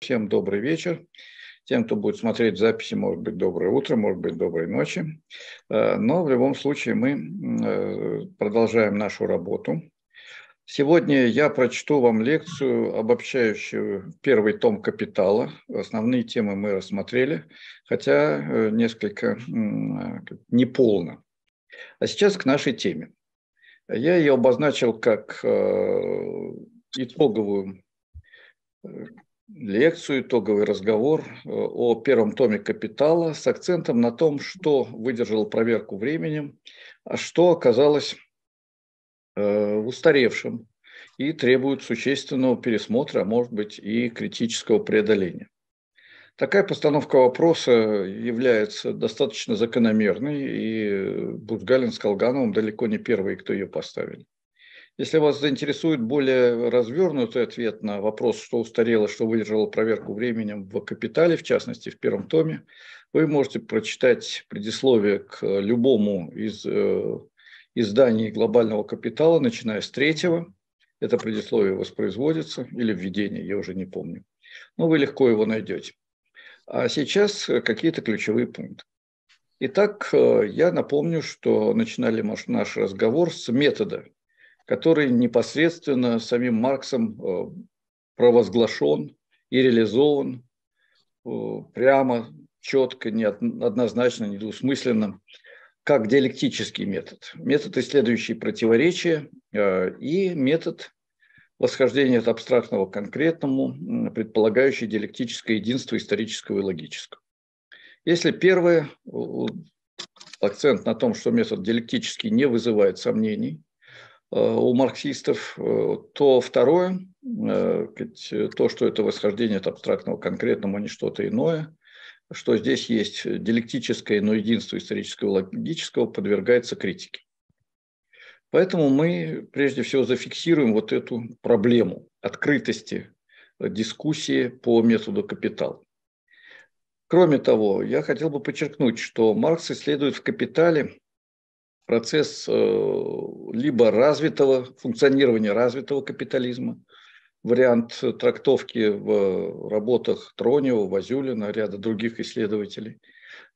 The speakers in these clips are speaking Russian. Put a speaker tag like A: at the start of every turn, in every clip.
A: Всем добрый вечер. Тем, кто будет смотреть записи, может быть, доброе утро, может быть, доброй ночи. Э, но в любом случае мы э, продолжаем нашу работу. Сегодня я прочту вам лекцию, обобщающую первый том «Капитала». Основные темы мы рассмотрели, хотя э, несколько неполно. А сейчас к нашей теме. Я ее обозначил как итоговую лекцию, итоговый разговор э, о первом томе «Капитала» с акцентом на том, что выдержало проверку временем, а что оказалось э, устаревшим и требует существенного пересмотра, а может быть и критического преодоления. Такая постановка вопроса является достаточно закономерной, и Бузгалин с Колгановым далеко не первые, кто ее поставили. Если вас заинтересует более развернутый ответ на вопрос, что устарело, что выдержало проверку временем в «Капитале», в частности, в первом томе, вы можете прочитать предисловие к любому из э, изданий глобального капитала, начиная с третьего. Это предисловие воспроизводится или введение, я уже не помню. Но вы легко его найдете. А сейчас какие-то ключевые пункты. Итак, э, я напомню, что начинали наш разговор с метода который непосредственно самим Марксом э, провозглашен и реализован э, прямо, четко, неоднозначно, недвусмысленно, как диалектический метод. Метод, исследующий противоречия э, и метод восхождения от абстрактного к конкретному, предполагающий диалектическое единство исторического и логического. Если первое, акцент на том, что метод диалектический не вызывает сомнений, Э, у марксистов, э, то второе, э, то, что это восхождение от абстрактного к конкретному, а не что-то иное, что здесь есть диалектическое, но единство исторического и логического подвергается критике. Поэтому мы прежде всего зафиксируем вот эту проблему открытости дискуссии по методу капитал. Кроме того, я хотел бы подчеркнуть, что Маркс исследует в «Капитале» процесс э, либо развитого, функционирования развитого капитализма, вариант э, трактовки в работах Тронева, Вазюлина, ряда других исследователей,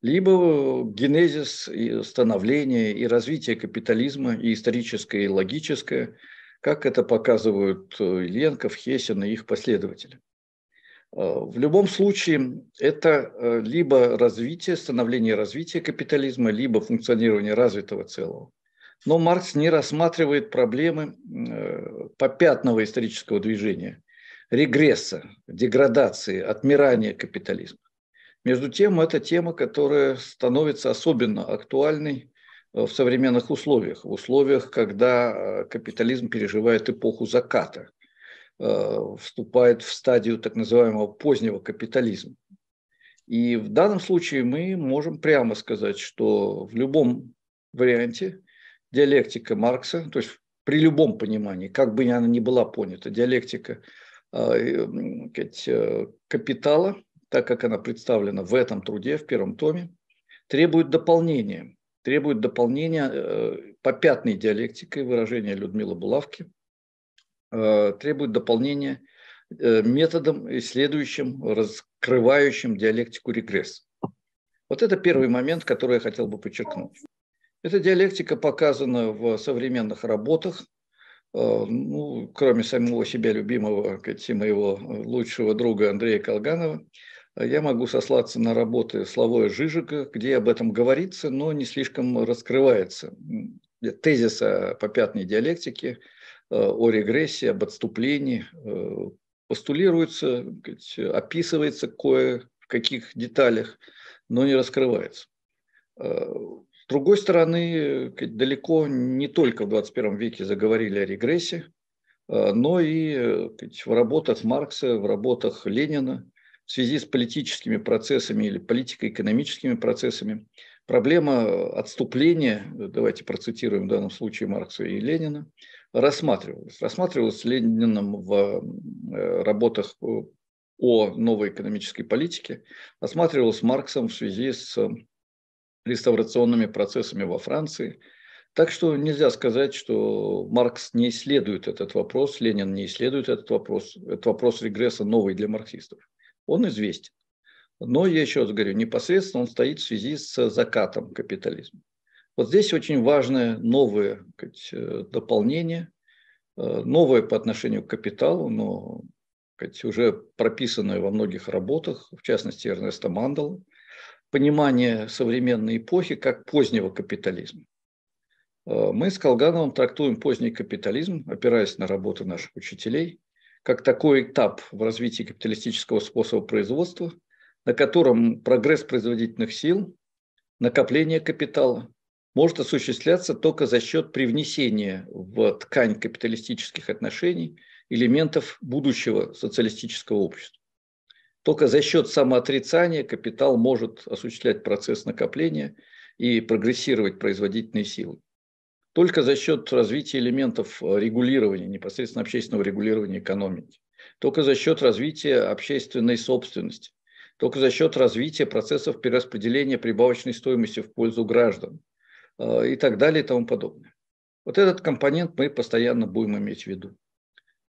A: либо э, генезис и становление и развитие капитализма, и историческое, и логическое, как это показывают Ленков, Хесин и их последователи. Э, в любом случае, это э, либо развитие, становление развития капитализма, либо функционирование развитого целого. Но Маркс не рассматривает проблемы э, попятного исторического движения, регресса, деградации, отмирания капитализма. Между тем, это тема, которая становится особенно актуальной в современных условиях, в условиях, когда капитализм переживает эпоху заката – Э, вступает в стадию так называемого позднего капитализма. И в данном случае мы можем прямо сказать, что в любом варианте диалектика Маркса, то есть при любом понимании, как бы она ни была понята, диалектика э, э, капитала, так как она представлена в этом труде, в первом томе, требует дополнения. Требует дополнения попятной диалектикой выражения Людмилы Булавки – Э, требует дополнения э, методом, исследующим, раскрывающим диалектику регресс. Вот это первый момент, который я хотел бы подчеркнуть. Эта диалектика показана в современных работах, э, ну, кроме самого себя любимого, кстати, моего лучшего друга Андрея Колганова, я могу сослаться на работы Славоя Жижика, где об этом говорится, но не слишком раскрывается. Тезиса по пятной диалектике – Э, о регрессии, об отступлении. Э, постулируется, описывается кое в каких деталях, но не раскрывается. Э, с другой стороны, далеко не только в 21 веке заговорили о регрессии, но и в работах Маркса, в работах Ленина, в связи с политическими процессами или политико-экономическими процессами, проблема отступления, давайте процитируем в данном случае Маркса и Ленина, рассматривалось. Рассматривалось Лениным в э, работах э, о новой экономической политике, рассматривалось Марксом в связи с э, реставрационными процессами во Франции. Так что нельзя сказать, что Маркс не исследует этот вопрос, Ленин не исследует этот вопрос. Этот вопрос регресса новый для марксистов. Он известен. Но, я еще раз говорю, непосредственно он стоит в связи с закатом капитализма. Вот здесь очень важное новое сказать, э, дополнение, э, новое по отношению к капиталу, но сказать, уже прописанное во многих работах, в частности Эрнеста Мандела, понимание современной эпохи как позднего капитализма. Э, мы с Колгановым трактуем поздний капитализм, опираясь на работы наших учителей, как такой этап в развитии капиталистического способа производства, на котором прогресс производительных сил, накопление капитала может осуществляться только за счет привнесения в ткань капиталистических отношений элементов будущего социалистического общества. Только за счет самоотрицания капитал может осуществлять процесс накопления и прогрессировать производительные силы. Только за счет развития элементов регулирования, непосредственно общественного регулирования экономики. Только за счет развития общественной собственности. Только за счет развития процессов перераспределения прибавочной стоимости в пользу граждан Э, и так далее и тому подобное. Вот этот компонент мы постоянно будем иметь в виду.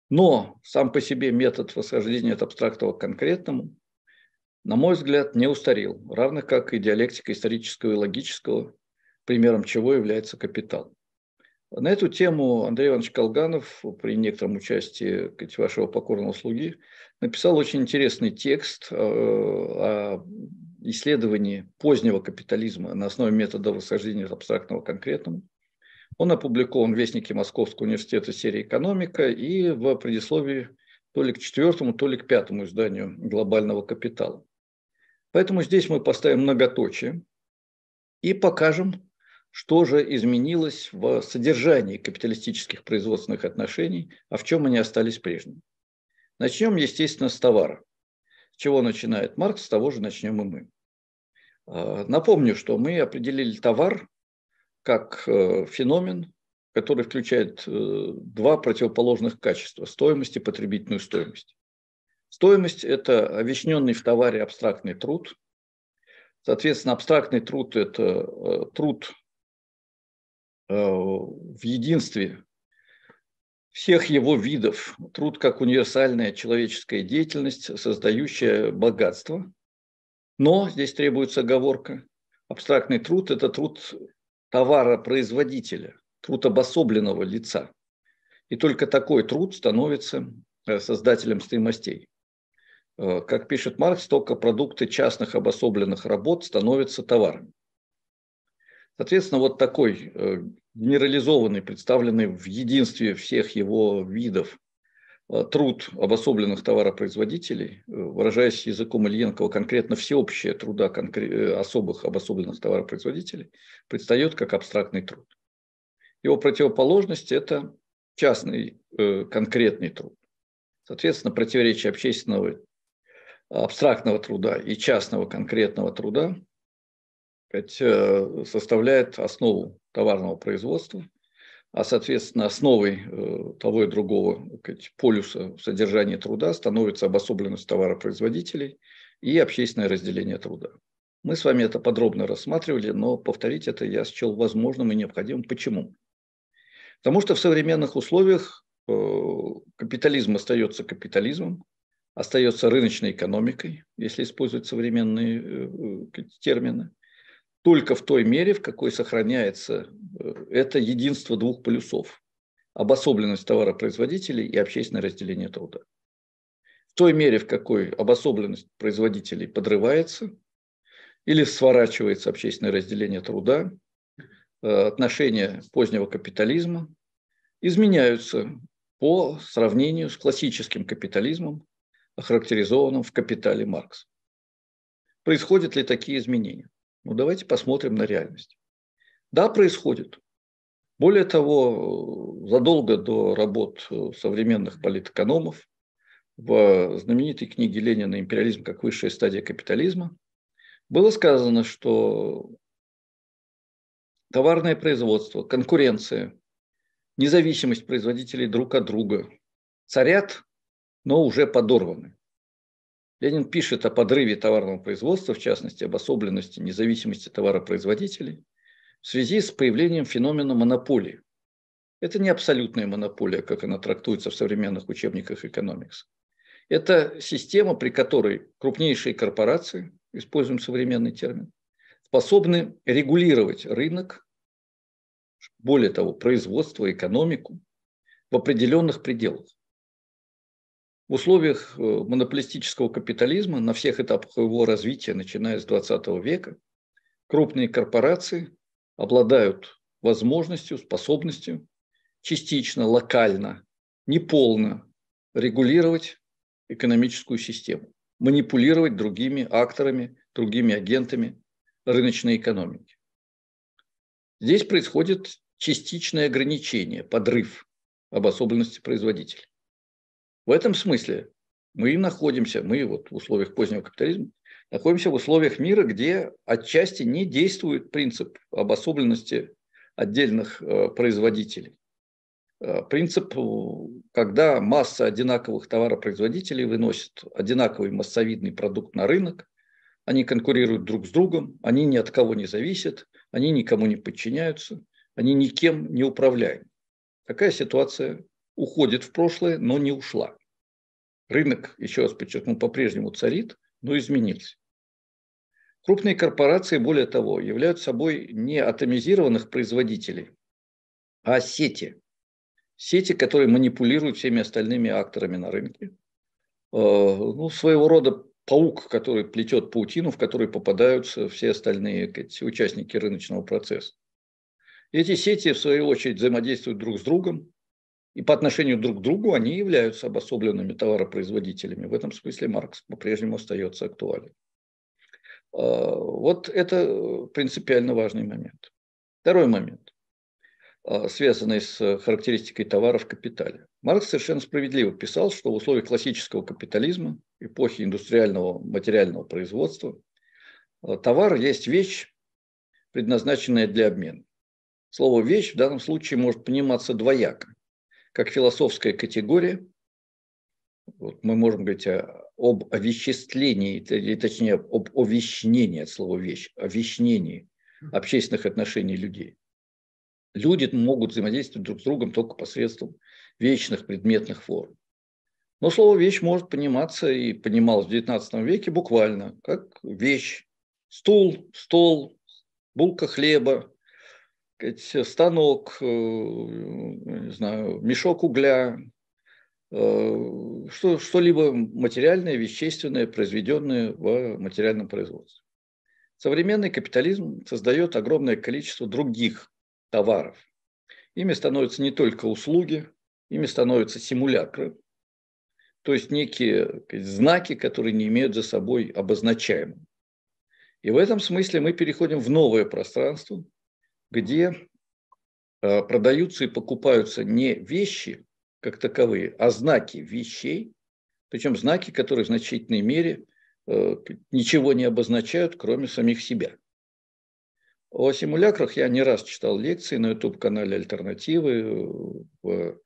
A: Но сам по себе метод восхождения от абстрактного к конкретному, на мой взгляд, не устарел, равно как и диалектика исторического и логического, примером чего является капитал. На эту тему Андрей Иванович Колганов при некотором участии вашего покорного слуги написал очень интересный текст э, о исследовании позднего капитализма на основе метода восхождения от абстрактного к конкретному. Он опубликован в Вестнике Московского университета серии «Экономика» и в предисловии то ли к четвертому, то ли к пятому изданию глобального капитала. Поэтому здесь мы поставим многоточие и покажем, что же изменилось в содержании капиталистических производственных отношений, а в чем они остались прежними. Начнем, естественно, с товара чего начинает Маркс, с того же начнем и мы. А, напомню, что мы определили товар как э, феномен, который включает э, два противоположных качества – стоимость и потребительную стоимость. Стоимость – это овещненный в товаре абстрактный труд. Соответственно, абстрактный труд – это э, труд в единстве всех его видов. Труд как универсальная человеческая деятельность, создающая богатство. Но, здесь требуется оговорка, абстрактный труд – это труд товаропроизводителя, труд обособленного лица. И только такой труд становится э, создателем стоимостей. Э, как пишет Маркс, только продукты частных обособленных работ становятся товарами. Соответственно, вот такой э, генерализованный, представленный в единстве всех его видов э, труд обособленных товаропроизводителей, э, выражаясь языком Ильенкова, конкретно всеобщее труда конкре- э, особых обособленных товаропроизводителей, предстает как абстрактный труд. Его противоположность – это частный э, конкретный труд. Соответственно, противоречие общественного абстрактного труда и частного конкретного труда Э, составляет основу товарного производства, а, соответственно, основой э, того и другого полюса содержания труда становится обособленность товаропроизводителей и общественное разделение труда. Мы с вами это подробно рассматривали, но повторить это я счел возможным и необходимым. Почему? Потому что в современных условиях э, капитализм остается капитализмом, остается рыночной экономикой, если использовать современные термины только в той мере, в какой сохраняется э, это единство двух полюсов – обособленность товаропроизводителей и общественное разделение труда. В той мере, в какой обособленность производителей подрывается или сворачивается общественное разделение труда, э, отношения позднего капитализма изменяются по сравнению с классическим капитализмом, охарактеризованным в «Капитале Маркс». Происходят ли такие изменения? Ну давайте посмотрим на реальность. Да, происходит. Более того, задолго до работ э, современных политэкономов в знаменитой книге Ленина «Империализм как высшая стадия капитализма» было сказано, что товарное производство, конкуренция, независимость производителей друг от друга царят, но уже подорваны. Ленин пишет о подрыве товарного производства, в частности, об особленности независимости товаропроизводителей в связи с появлением феномена монополии. Это не абсолютная монополия, как она трактуется в современных учебниках экономикс. Это система, при которой крупнейшие корпорации, используем современный термин, способны регулировать рынок, более того, производство, экономику в определенных пределах. В условиях э, монополистического капитализма на всех этапах его развития, начиная с 20 века, крупные корпорации обладают возможностью, способностью частично, локально, неполно регулировать экономическую систему, манипулировать другими акторами, другими агентами рыночной экономики. Здесь происходит частичное ограничение, подрыв обособленности производителя. В этом смысле мы и находимся, мы вот в условиях позднего капитализма, находимся в условиях мира, где отчасти не действует принцип обособленности отдельных э, производителей. Э, принцип, э, когда масса одинаковых товаропроизводителей выносит одинаковый массовидный продукт на рынок, они конкурируют друг с другом, они ни от кого не зависят, они никому не подчиняются, они никем не управляют. Такая ситуация уходит в прошлое, но не ушла. Рынок, еще раз подчеркну, по-прежнему царит, но изменился. Крупные корпорации, более того, являются собой не атомизированных производителей, а сети. Сети, которые манипулируют всеми остальными акторами на рынке. Э, ну, своего рода паук, который плетет паутину, в которой попадаются все остальные сказать, участники рыночного процесса. Эти сети, в свою очередь, взаимодействуют друг с другом, и по отношению друг к другу они являются обособленными товаропроизводителями. В этом смысле Маркс по-прежнему остается актуален. А, вот это э, принципиально важный момент. Второй момент, а, связанный с характеристикой товара в капитале. Маркс совершенно справедливо писал, что в условиях классического капитализма, эпохи индустриального материального производства, а, товар есть вещь, предназначенная для обмена. Слово «вещь» в данном случае может пониматься двояко как философская категория. Вот мы можем говорить о, об овеществлении, или точнее об овещнении от слова «вещь», овещнении общественных отношений людей. Люди могут взаимодействовать друг с другом только посредством вечных предметных форм. Но слово «вещь» может пониматься и понималось в XIX веке буквально, как вещь, стул, стол, булка хлеба, станок, э, ну, не знаю, мешок угля, э, что, что-либо материальное, вещественное, произведенное в материальном производстве. Современный капитализм создает огромное количество других товаров. Ими становятся не только услуги, ими становятся симулякры, то есть некие знаки, которые не имеют за собой обозначаемого. И в этом смысле мы переходим в новое пространство – где а, продаются и покупаются не вещи как таковые, а знаки вещей, причем знаки, которые в значительной мере а, ничего не обозначают, кроме самих себя. О симулякрах я не раз читал лекции на YouTube-канале «Альтернативы», в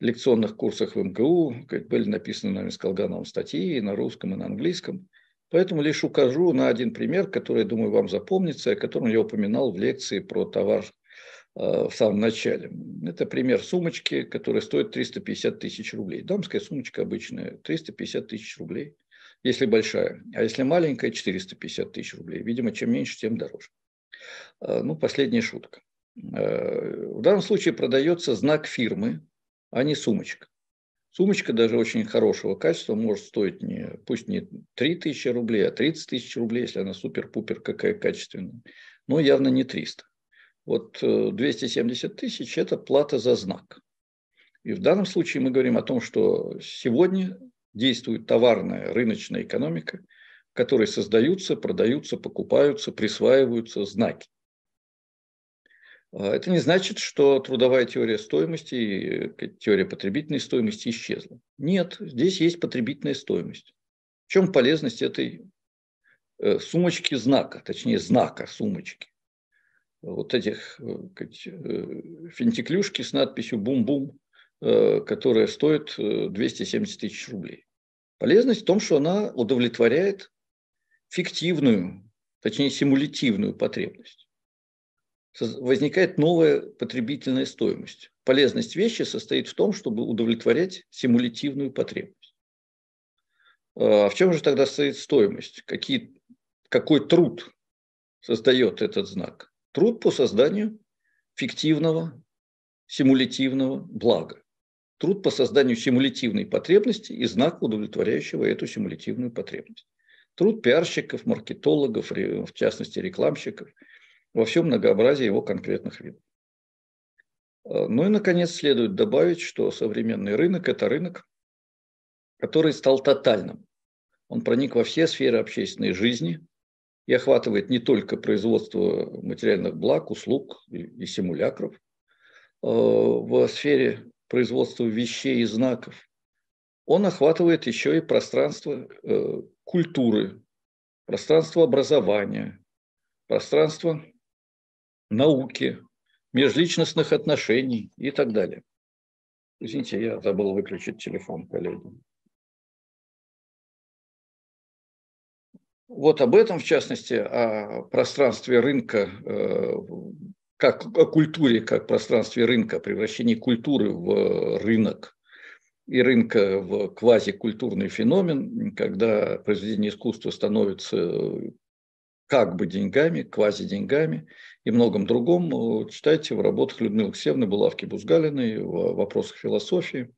A: лекционных курсах в МГУ, были написаны нами с Колгановым статьи и на русском, и на английском. Поэтому лишь укажу на один пример, который, думаю, вам запомнится, о котором я упоминал в лекции про товар э, в самом начале. Это пример сумочки, которая стоит 350 тысяч рублей. Дамская сумочка обычная, 350 тысяч рублей, если большая. А если маленькая, 450 тысяч рублей. Видимо, чем меньше, тем дороже. Э, ну, последняя шутка. Э, в данном случае продается знак фирмы, а не сумочка. Сумочка даже очень хорошего качества может стоить не, пусть не 3 тысячи рублей, а 30 тысяч рублей, если она супер-пупер какая качественная. Но явно не 300. Вот 270 э, тысяч – это плата за знак. И в данном случае мы говорим о том, что сегодня действует товарная рыночная экономика, в которой создаются, продаются, покупаются, присваиваются знаки. А это не значит, что трудовая теория стоимости, э, теория потребительной стоимости исчезла. Нет, здесь есть потребительная стоимость. В чем полезность этой э, сумочки знака, точнее знака сумочки? Вот этих э, финтиклюшки с надписью «бум-бум», которая стоит 270 тысяч рублей. Полезность в том, что она удовлетворяет фиктивную, точнее симулятивную потребность возникает новая потребительная стоимость. Полезность вещи состоит в том, чтобы удовлетворять симулятивную потребность. А в чем же тогда стоит стоимость? Какие, какой труд создает этот знак? Труд по созданию фиктивного, симулятивного блага. Труд по созданию симулятивной потребности и знак удовлетворяющего эту симулятивную потребность. Труд пиарщиков, маркетологов, в частности рекламщиков – во всем многообразии его конкретных видов. А, ну и, наконец, следует добавить, что современный рынок – это рынок, который стал тотальным. Он проник во все сферы общественной жизни и охватывает не только производство материальных благ, услуг и симулякров. А, В сфере производства вещей и знаков он охватывает еще и пространство э, культуры, пространство образования, пространство науки, межличностных отношений и так далее. Извините, я забыл выключить телефон, коллеги. Вот об этом, в частности, о пространстве рынка, э, как, о культуре как пространстве рынка, превращении культуры в рынок и рынка в квазикультурный феномен, когда произведение искусства становится как бы деньгами, квази-деньгами, и многом другом э, читайте в работах Людмилы Ксевны, Булавки Бузгалиной, в э, вопросах философии.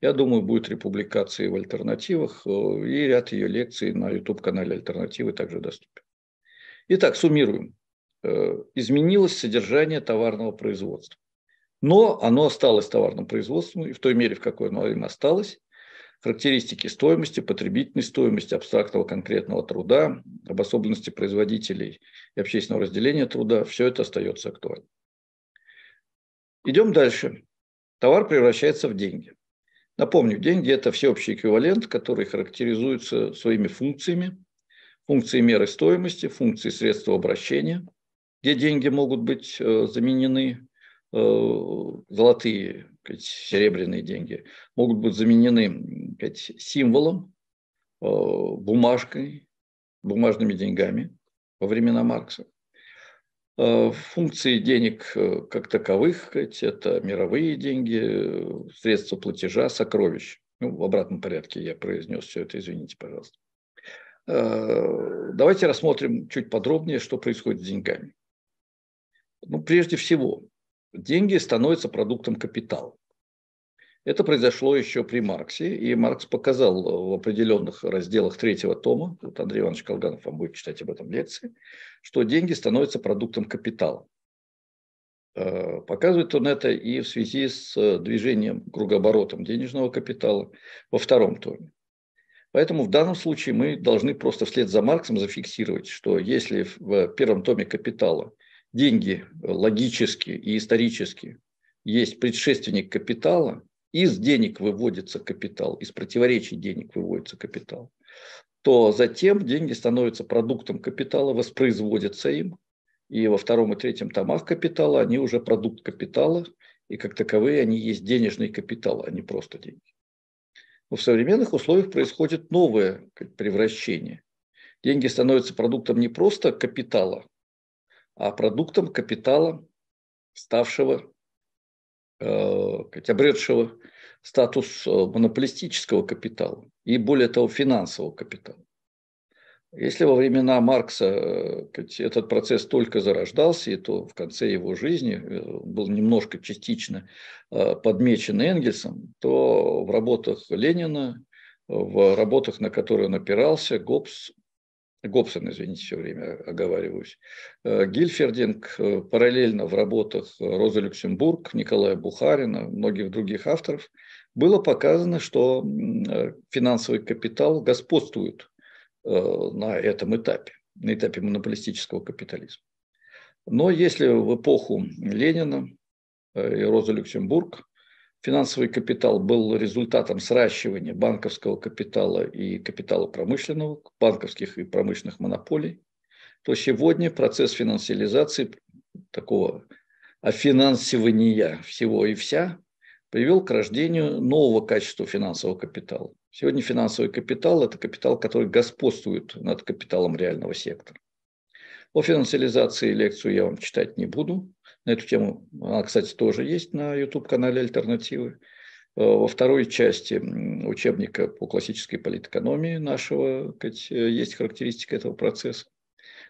A: Я думаю, будет републикации в альтернативах э, и ряд ее лекций на YouTube-канале «Альтернативы» также доступен. Итак, суммируем. Изменилось содержание товарного производства. Но оно осталось товарным производством, и в той мере, в какой оно им осталось, характеристики стоимости, потребительной стоимости абстрактного конкретного труда, обособленности производителей и общественного разделения труда, все это остается актуальным. Идем дальше. Товар превращается в деньги. Напомню, деньги – это всеобщий эквивалент, который характеризуется своими функциями, функции меры стоимости, функции средства обращения, где деньги могут быть э, заменены, э, золотые сказать, серебряные деньги, могут быть заменены сказать, символом, э, бумажкой, бумажными деньгами во времена Маркса. Э, функции денег э, как таковых, сказать, это мировые деньги, средства платежа, сокровищ Ну, в обратном порядке я произнес все это, извините, пожалуйста. Давайте рассмотрим чуть подробнее, что происходит с деньгами. Ну, прежде всего, деньги становятся продуктом капитала. Это произошло еще при Марксе, и Маркс показал э, в определенных разделах третьего тома, вот Андрей Иванович Колганов вам будет читать об этом лекции, что деньги становятся продуктом капитала. Э, показывает он это и в связи с э, движением кругооборотом денежного капитала во втором томе. Поэтому в данном случае мы должны просто вслед за Марксом зафиксировать, что если в первом томе «Капитала» деньги логически и исторически есть предшественник капитала, из денег выводится капитал, из противоречий денег выводится капитал, то затем деньги становятся продуктом капитала, воспроизводятся им, и во втором и третьем томах капитала они уже продукт капитала, и как таковые они есть денежный капитал, а не просто деньги. Но в современных условиях происходит новое превращение. Деньги становятся продуктом не просто капитала, а продуктом капитала, ставшего Э, обретшего статус э, монополистического капитала и, более того, финансового капитала. Если во времена Маркса э, этот процесс только зарождался, и то в конце его жизни был немножко частично подмечен Энгельсом, то в работах Ленина, в работах, на которые он опирался, Гоббс Гобсон, извините, все время оговариваюсь. Э, Гильфердинг э, параллельно в работах Розы Люксембург, Николая Бухарина, многих других авторов было показано, что э, финансовый капитал господствует на этом этапе, на этапе монополистического капитализма. Но если в эпоху Ленина и Роза Люксембург Финансовый капитал был результатом сращивания банковского капитала и капитала промышленного, банковских и промышленных монополий, то сегодня процесс финансилизации такого офинансивания всего и вся привел к рождению нового качества финансового капитала. Сегодня финансовый капитал – это капитал, который господствует над капиталом реального сектора. О финансилизации лекцию я вам читать не буду на эту тему. Она, кстати, тоже есть на YouTube-канале «Альтернативы». Э, во второй части учебника по классической политэкономии нашего э, есть характеристика этого процесса.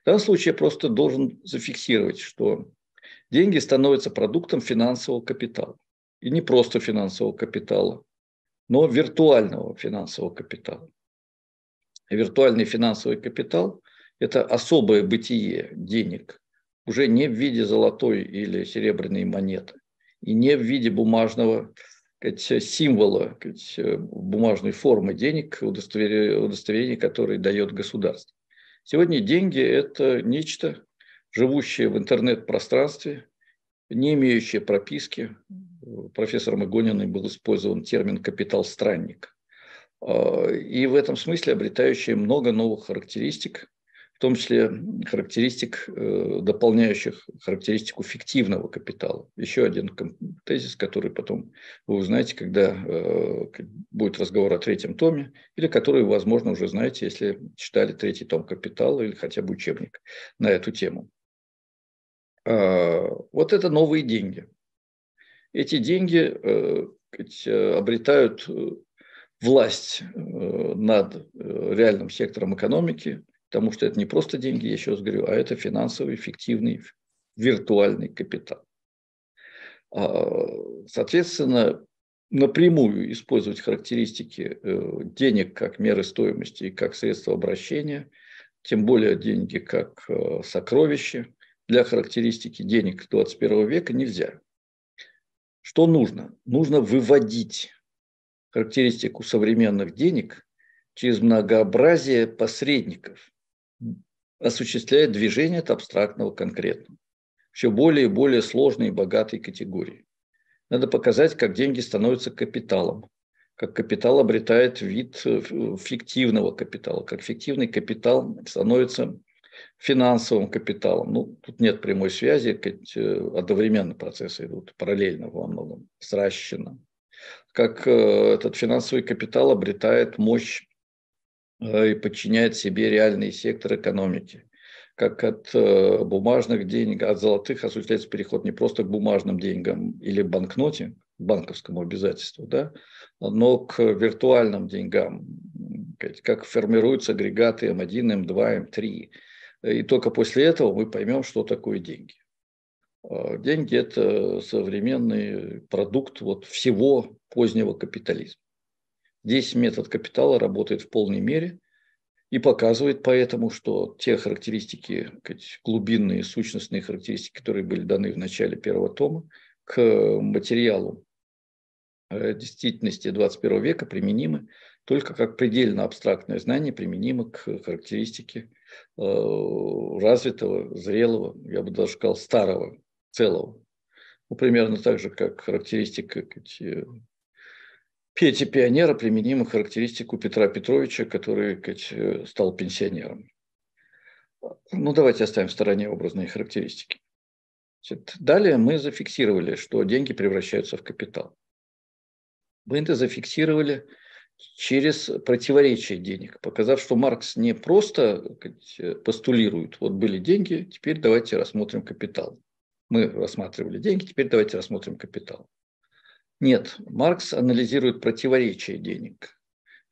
A: В данном случае я просто должен зафиксировать, что деньги становятся продуктом финансового капитала. И не просто финансового капитала, но виртуального финансового капитала. Виртуальный финансовый капитал – это особое бытие денег уже не в виде золотой или серебряной монеты, и не в виде бумажного сказать, символа, сказать, э, бумажной формы денег, удостоверения, удостоверение, которое дает государство. Сегодня деньги – это нечто, живущее в интернет-пространстве, не имеющее прописки. Профессором Игониным был использован термин «капитал странник». А, и в этом смысле обретающие много новых характеристик, в том числе характеристик, э, дополняющих характеристику фиктивного капитала. Еще один тезис, который потом вы узнаете, когда э, будет разговор о третьем томе, или который, возможно, уже знаете, если читали третий том «Капитала» или хотя бы учебник на эту тему. А, вот это новые деньги. Эти деньги э, обретают власть над реальным сектором экономики, Потому что это не просто деньги, я еще раз говорю, а это финансовый, эффективный, виртуальный капитал. А, соответственно, напрямую использовать характеристики э, денег как меры стоимости и как средства обращения, тем более деньги как э, сокровище, для характеристики денег 21 века нельзя. Что нужно? Нужно выводить характеристику современных денег через многообразие посредников, осуществляет движение от абстрактного к конкретному, все более и более сложные и богатые категории. Надо показать, как деньги становятся капиталом, как капитал обретает вид э, э, фиктивного капитала, как фиктивный капитал становится финансовым капиталом. Ну, тут нет прямой связи, э, одновременно процессы идут параллельно во многом, сращенно. Как этот финансовый капитал обретает мощь Э, и подчиняет себе реальный сектор экономики. Как от э, бумажных денег, от золотых осуществляется переход не просто к бумажным деньгам или банкноте, банковскому обязательству, да, но к виртуальным деньгам, как формируются агрегаты М1, М2, М3. И только после этого мы поймем, что такое деньги. Э, деньги – это современный продукт вот всего позднего капитализма. Здесь метод капитала работает в полной мере и показывает поэтому, что те характеристики, глубинные, сущностные характеристики, которые были даны в начале первого тома, к материалу э, действительности 21 века применимы только как предельно абстрактное знание, применимо к характеристике э, развитого, зрелого, я бы даже сказал, старого, целого. Ну, примерно так же, как характеристика Пети Пионера применима характеристику Петра Петровича, который сказать, э, стал пенсионером. Ну, давайте оставим в стороне образные характеристики. Далее мы зафиксировали, что деньги превращаются в капитал. Мы это зафиксировали через противоречие денег, показав, что Маркс не просто э, постулирует, вот были деньги, теперь давайте рассмотрим капитал. Мы рассматривали деньги, теперь давайте рассмотрим капитал. Нет, Маркс анализирует противоречие денег.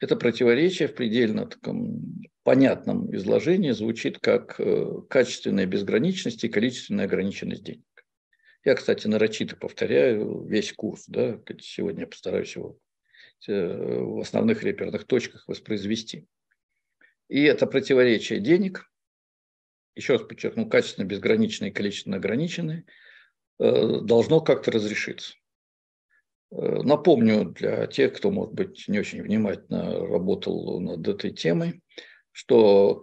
A: Это противоречие в предельно таком понятном изложении звучит как э, качественная безграничность и количественная ограниченность денег. Я, кстати, нарочито повторяю весь курс. Да? Сегодня я постараюсь его э, в основных реперных точках воспроизвести. И это противоречие денег, еще раз подчеркну, качественно безграничное и количественно ограниченное, э, должно как-то разрешиться. Э, напомню для тех, кто, может быть, не очень внимательно работал над этой темой, что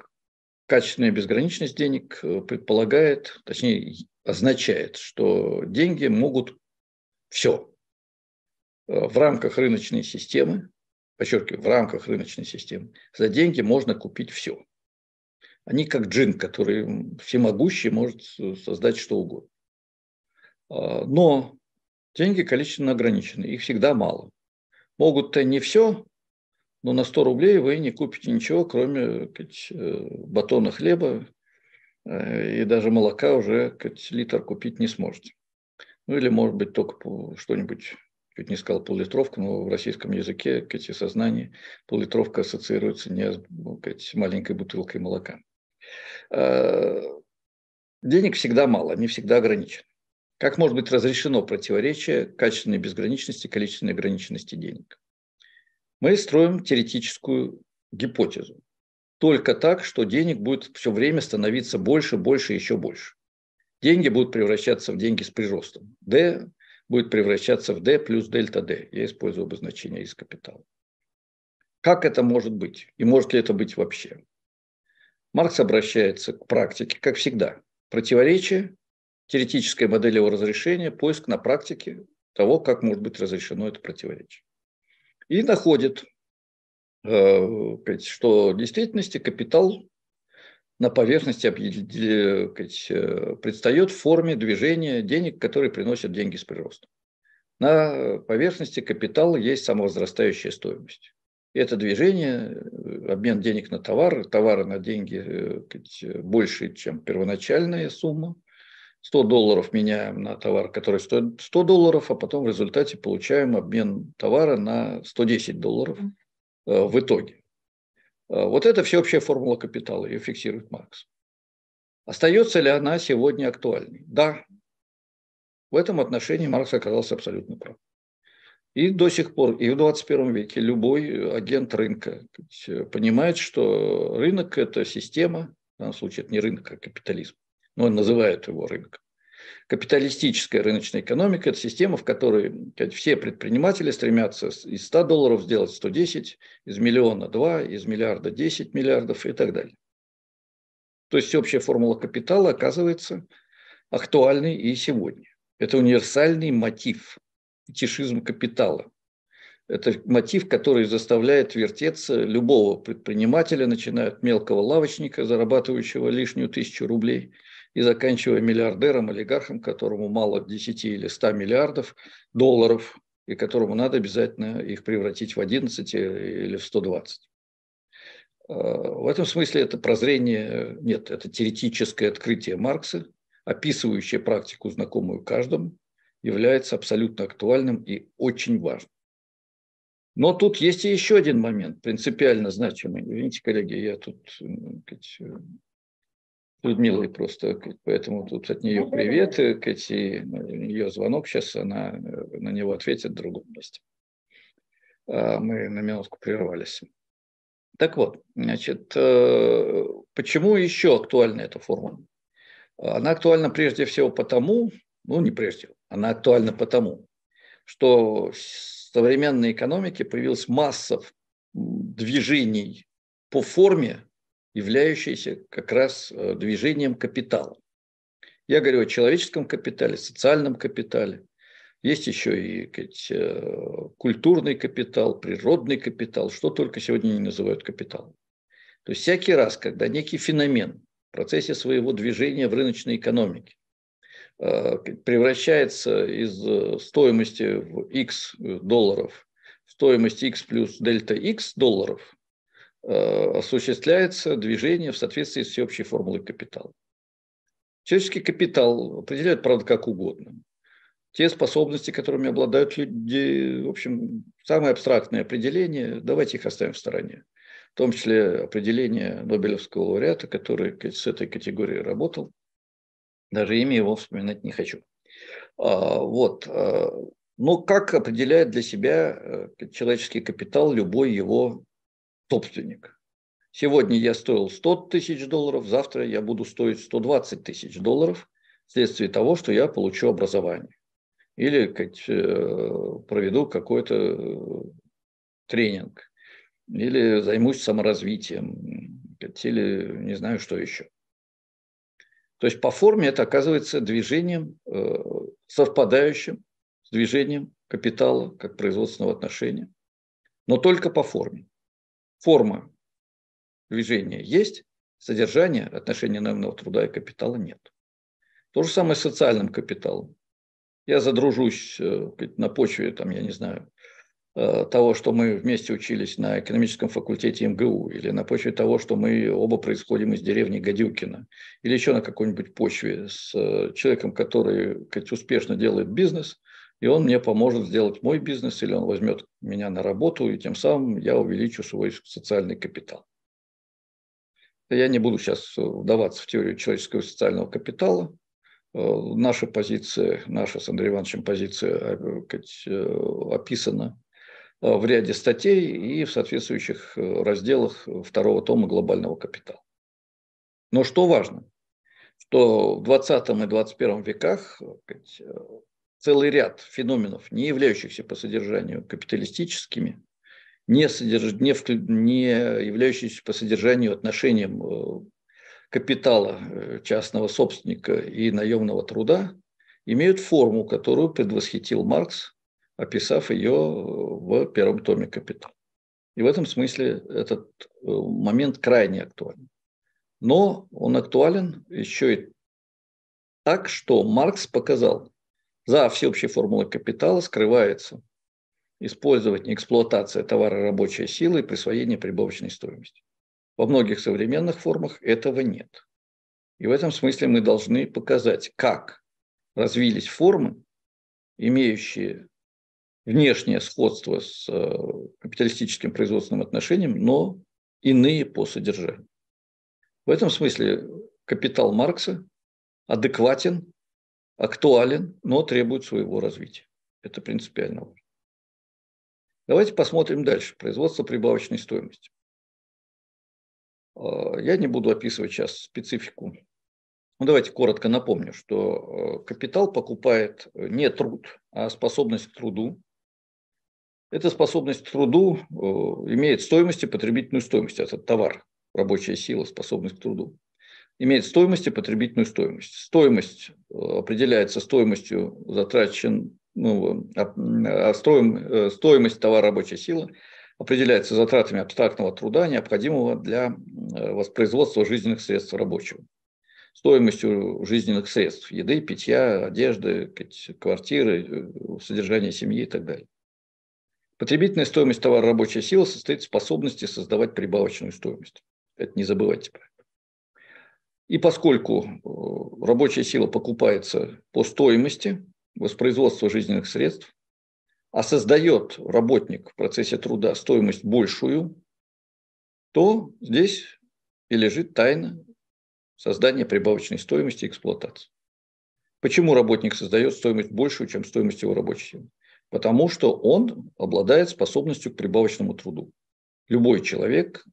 A: качественная безграничность денег э, предполагает, точнее, означает, что деньги могут все. Э, в рамках рыночной системы, подчеркиваю, в рамках рыночной системы, за деньги можно купить все. Они как джин, который всемогущий может создать что угодно. А, но Деньги количественно ограничены, их всегда мало. Могут-то не все, но на 100 рублей вы не купите ничего, кроме сказать, э, батона хлеба э, и даже молока уже сказать, литр купить не сможете. Ну или, может быть, только что-нибудь, чуть не сказал поллитровку, но в российском языке сказать, и сознании поллитровка ассоциируется не с сказать, ну, маленькой бутылкой молока. Э, денег всегда мало, они всегда ограничены. Как может быть разрешено противоречие качественной безграничности, количественной ограниченности денег? Мы строим теоретическую гипотезу. Только так, что денег будет все время становиться больше, больше, еще больше. Деньги будут превращаться в деньги с приростом. D будет превращаться в D плюс дельта D. Я использую обозначение из капитала. Как это может быть? И может ли это быть вообще? Маркс обращается к практике, как всегда. Противоречие теоретическая модель его разрешения, поиск на практике того, как может быть разрешено это противоречие. И находит, э, что в действительности капитал на поверхности э, предстает в форме движения денег, которые приносят деньги с приростом. На поверхности капитала есть самовозрастающая стоимость. это движение, э, обмен денег на товары, товары на деньги больше, чем первоначальная сумма, 100 долларов меняем на товар, который стоит 100 долларов, а потом в результате получаем обмен товара на 110 долларов э, в итоге. Э, вот это всеобщая формула капитала, ее фиксирует Маркс. Остается ли она сегодня актуальной? Да. В этом отношении Маркс оказался абсолютно прав. И до сих пор, и в 21 веке любой агент рынка э, понимает, что рынок – это система, в данном случае это не рынок, а капитализм, ну, называют его рынком. Капиталистическая рыночная экономика – это система, в которой сказать, все предприниматели стремятся из 100 долларов сделать 110, из миллиона 2, из миллиарда 10 миллиардов и так далее. То есть общая формула капитала оказывается актуальной и сегодня. Это универсальный мотив, тишизм капитала. Это мотив, который заставляет вертеться любого предпринимателя, начиная от мелкого лавочника, зарабатывающего лишнюю тысячу рублей – и заканчивая миллиардером, олигархом, которому мало 10 или 100 миллиардов долларов, и которому надо обязательно их превратить в 11 или в 120. А, в этом смысле это прозрение, нет, это теоретическое открытие Маркса, описывающее практику, знакомую каждому, является абсолютно актуальным и очень важным. Но тут есть и еще один момент, принципиально значимый. Видите, коллеги, я тут Людмилой просто, поэтому тут от нее привет, э, Кэти, ну, ее звонок сейчас, она э, на него ответит в другом месте. А, мы на минутку прервались. Так вот, значит, э, почему еще актуальна эта форма? Она актуальна прежде всего потому, ну не прежде, она актуальна потому, что в современной экономике появилась масса движений по форме, являющийся как раз э, движением капитала. Я говорю о человеческом капитале, социальном капитале. Есть еще и сказать, э, культурный капитал, природный капитал, что только сегодня не называют капиталом. То есть всякий раз, когда некий феномен в процессе своего движения в рыночной экономике э, превращается из стоимости в x долларов в стоимость x плюс дельта x долларов, Э, осуществляется движение в соответствии с всеобщей формулой капитала. Человеческий капитал определяют, правда, как угодно. Те способности, которыми обладают люди, в общем, самое абстрактное определение, давайте их оставим в стороне. В том числе определение Нобелевского лауреата, который с этой категорией работал. Даже имя его вспоминать не хочу. А, вот. А, Но ну, как определяет для себя э, человеческий капитал любой его собственник. Сегодня я стоил 100 тысяч долларов, завтра я буду стоить 120 тысяч долларов вследствие того, что я получу образование или э, проведу какой-то э, тренинг, или займусь саморазвитием, или не знаю, что еще. То есть по форме это оказывается движением, э, совпадающим с движением капитала как производственного отношения, но только по форме форма движения есть, содержание, отношения наемного труда и капитала нет. То же самое с социальным капиталом. Я задружусь э, на почве, там, я не знаю, э, того, что мы вместе учились на экономическом факультете МГУ, или на почве того, что мы оба происходим из деревни Гадюкина, или еще на какой-нибудь почве с э, человеком, который сказать, успешно делает бизнес, и он мне поможет сделать мой бизнес, или он возьмет меня на работу, и тем самым я увеличу свой социальный капитал. Я не буду сейчас вдаваться в теорию человеческого социального капитала. Э, наша позиция, наша с Андреем Ивановичем позиция э, э, описана в ряде статей и в соответствующих разделах второго тома глобального капитала. Но что важно, что в 20 и 21 веках целый ряд феноменов, не являющихся по содержанию капиталистическими, не, содерж... не, в... не являющихся по содержанию отношениям э, капитала э, частного собственника и наемного труда, имеют форму, которую предвосхитил Маркс, описав ее э, в первом томе «Капитал». И в этом смысле этот момент крайне актуален. Но он актуален еще и так, что Маркс показал, за всеобщей формулой капитала скрывается использовать эксплуатация товара рабочей силы и присвоение прибавочной стоимости. Во многих современных формах этого нет. И в этом смысле мы должны показать, как развились формы, имеющие внешнее сходство с э, капиталистическим производственным отношением, но иные по содержанию. В этом смысле капитал Маркса адекватен актуален, но требует своего развития. Это принципиально важно. Давайте посмотрим дальше. Производство прибавочной стоимости. А, я не буду описывать сейчас специфику. Ну, давайте коротко напомню, что а, капитал покупает э, не труд, а способность к труду. Эта способность к труду э, имеет стоимость и потребительную стоимость. Этот товар, рабочая сила, способность к труду. Имеет стоимость и потребительную стоимость. Стоимость Э, определяется стоимостью затрачен, ну, э, стоим, э, стоимость товара рабочей силы определяется затратами абстрактного труда, необходимого для воспроизводства жизненных средств рабочего. Стоимостью жизненных средств – еды, питья, одежды, квартиры, содержания семьи и так далее. Потребительная стоимость товара рабочей силы состоит в способности создавать прибавочную стоимость. Это не забывайте про это. И поскольку э, рабочая сила покупается по стоимости воспроизводства жизненных средств, а создает работник в процессе труда стоимость большую, то здесь и лежит тайна создания прибавочной стоимости эксплуатации. Почему работник создает стоимость большую, чем стоимость его рабочей силы? Потому что он обладает способностью к прибавочному труду. Любой человек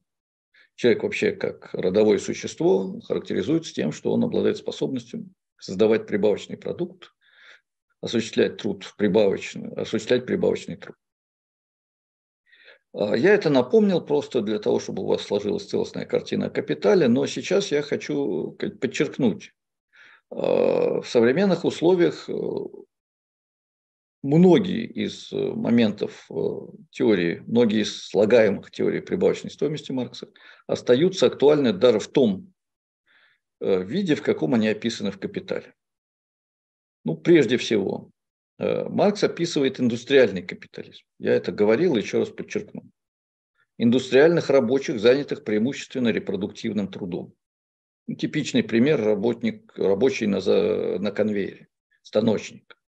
A: Человек вообще как родовое существо характеризуется тем, что он обладает способностью создавать прибавочный продукт, осуществлять труд прибавочный, осуществлять прибавочный труд. А, я это напомнил просто для того, чтобы у вас сложилась целостная картина о капитале, но сейчас я хочу подчеркнуть, а, в современных условиях э, многие из э, моментов э, теории, многие из слагаемых теорий прибавочной стоимости Маркса остаются актуальны даже в том э, виде, в каком они описаны в «Капитале». Ну, прежде всего, Маркс описывает индустриальный капитализм. Я это говорил еще раз подчеркну. Индустриальных рабочих, занятых преимущественно репродуктивным трудом. Ну, типичный пример – работник, рабочий на, на конвейере, станочник –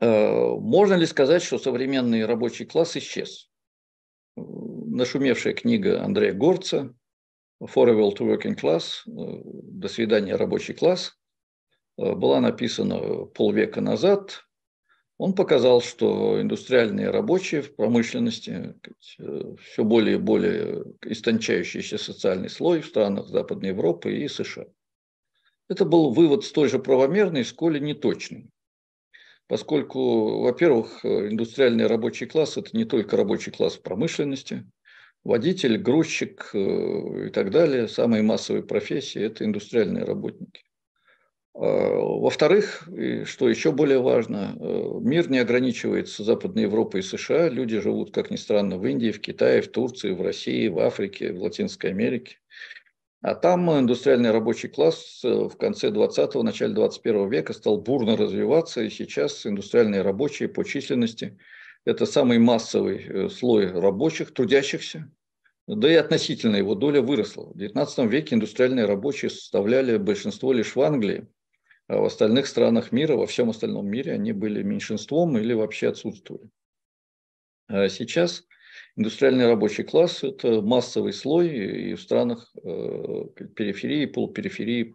A: Э, можно ли сказать, что современный рабочий класс исчез? Э, нашумевшая книга Андрея Горца «Forever to Working Class. Э, До свидания, рабочий класс» была написана полвека назад. Он показал, что индустриальные рабочие в промышленности, все более и более истончающийся социальный слой в странах Западной Европы и США. Это был вывод столь же правомерный, сколь и неточный поскольку, во-первых, э, индустриальный рабочий класс – это не только рабочий класс в промышленности, водитель, грузчик э, и так далее, самые массовые профессии – это индустриальные работники. А, во-вторых, что еще более важно, э, мир не ограничивается Западной Европой и США. Люди живут, как ни странно, в Индии, в Китае, в Турции, в России, в Африке, в Латинской Америке. А там индустриальный рабочий класс э, в конце 20-го, начале 21 века стал бурно развиваться, и сейчас индустриальные рабочие по численности – это самый массовый э, слой рабочих, трудящихся, да и относительно его доля выросла. В XIX веке индустриальные рабочие составляли большинство лишь в Англии, а в остальных странах мира, во всем остальном мире они были меньшинством или вообще отсутствовали. А сейчас – Индустриальный рабочий класс – это массовый слой и в странах э, периферии, полупериферии, э,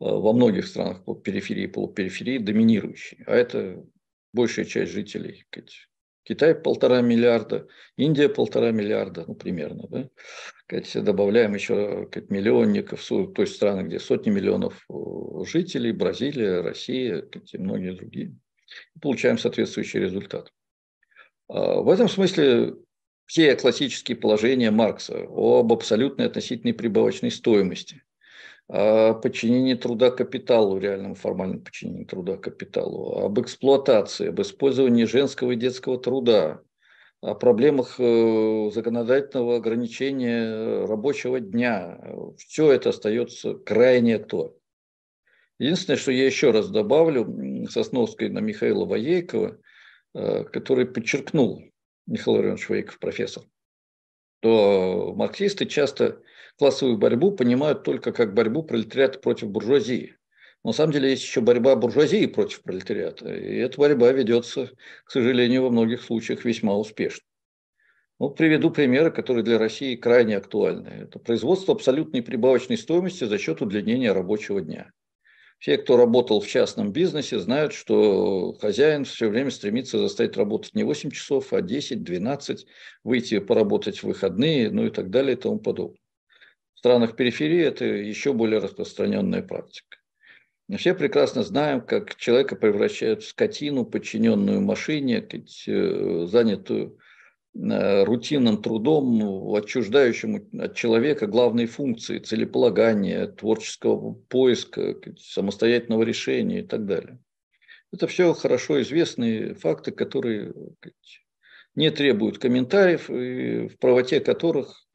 A: во многих странах периферии, полупериферии доминирующий. А это большая часть жителей Китай полтора миллиарда, Индия полтора миллиарда, ну, примерно, да. Добавляем еще миллионников, то есть страны, где сотни миллионов э, жителей, Бразилия, Россия и многие другие. получаем соответствующий результат. А в этом смысле все классические положения Маркса об абсолютной относительной прибавочной стоимости, о подчинении труда капиталу, реальном, формальном подчинении труда капиталу, об эксплуатации, об использовании женского и детского труда, о проблемах э, законодательного ограничения рабочего дня. Все это остается крайне актуально. Единственное, что я еще раз добавлю, Сосновской на Михаила Воейкова, э, который подчеркнул, Михаил Иванович Вейков, профессор, то марксисты часто классовую борьбу понимают только как борьбу пролетариата против буржуазии. Но на самом деле есть еще борьба буржуазии против пролетариата. И эта борьба ведется, к сожалению, во многих случаях весьма успешно. Ну, приведу примеры, которые для России крайне актуальны. Это производство абсолютной прибавочной стоимости за счет удлинения рабочего дня. Все, кто работал в частном бизнесе, знают, что хозяин все время стремится заставить работать не 8 часов, а 10, 12, выйти поработать в выходные, ну и так далее и тому подобное. В странах периферии это еще более распространенная практика. Все прекрасно знаем, как человека превращают в скотину, подчиненную машине, э, занятую Э, рутинным трудом, ну, отчуждающим от человека главные функции, целеполагания, творческого поиска, самостоятельного решения и так далее. Это все хорошо известные факты, которые не требуют комментариев, и в правоте которых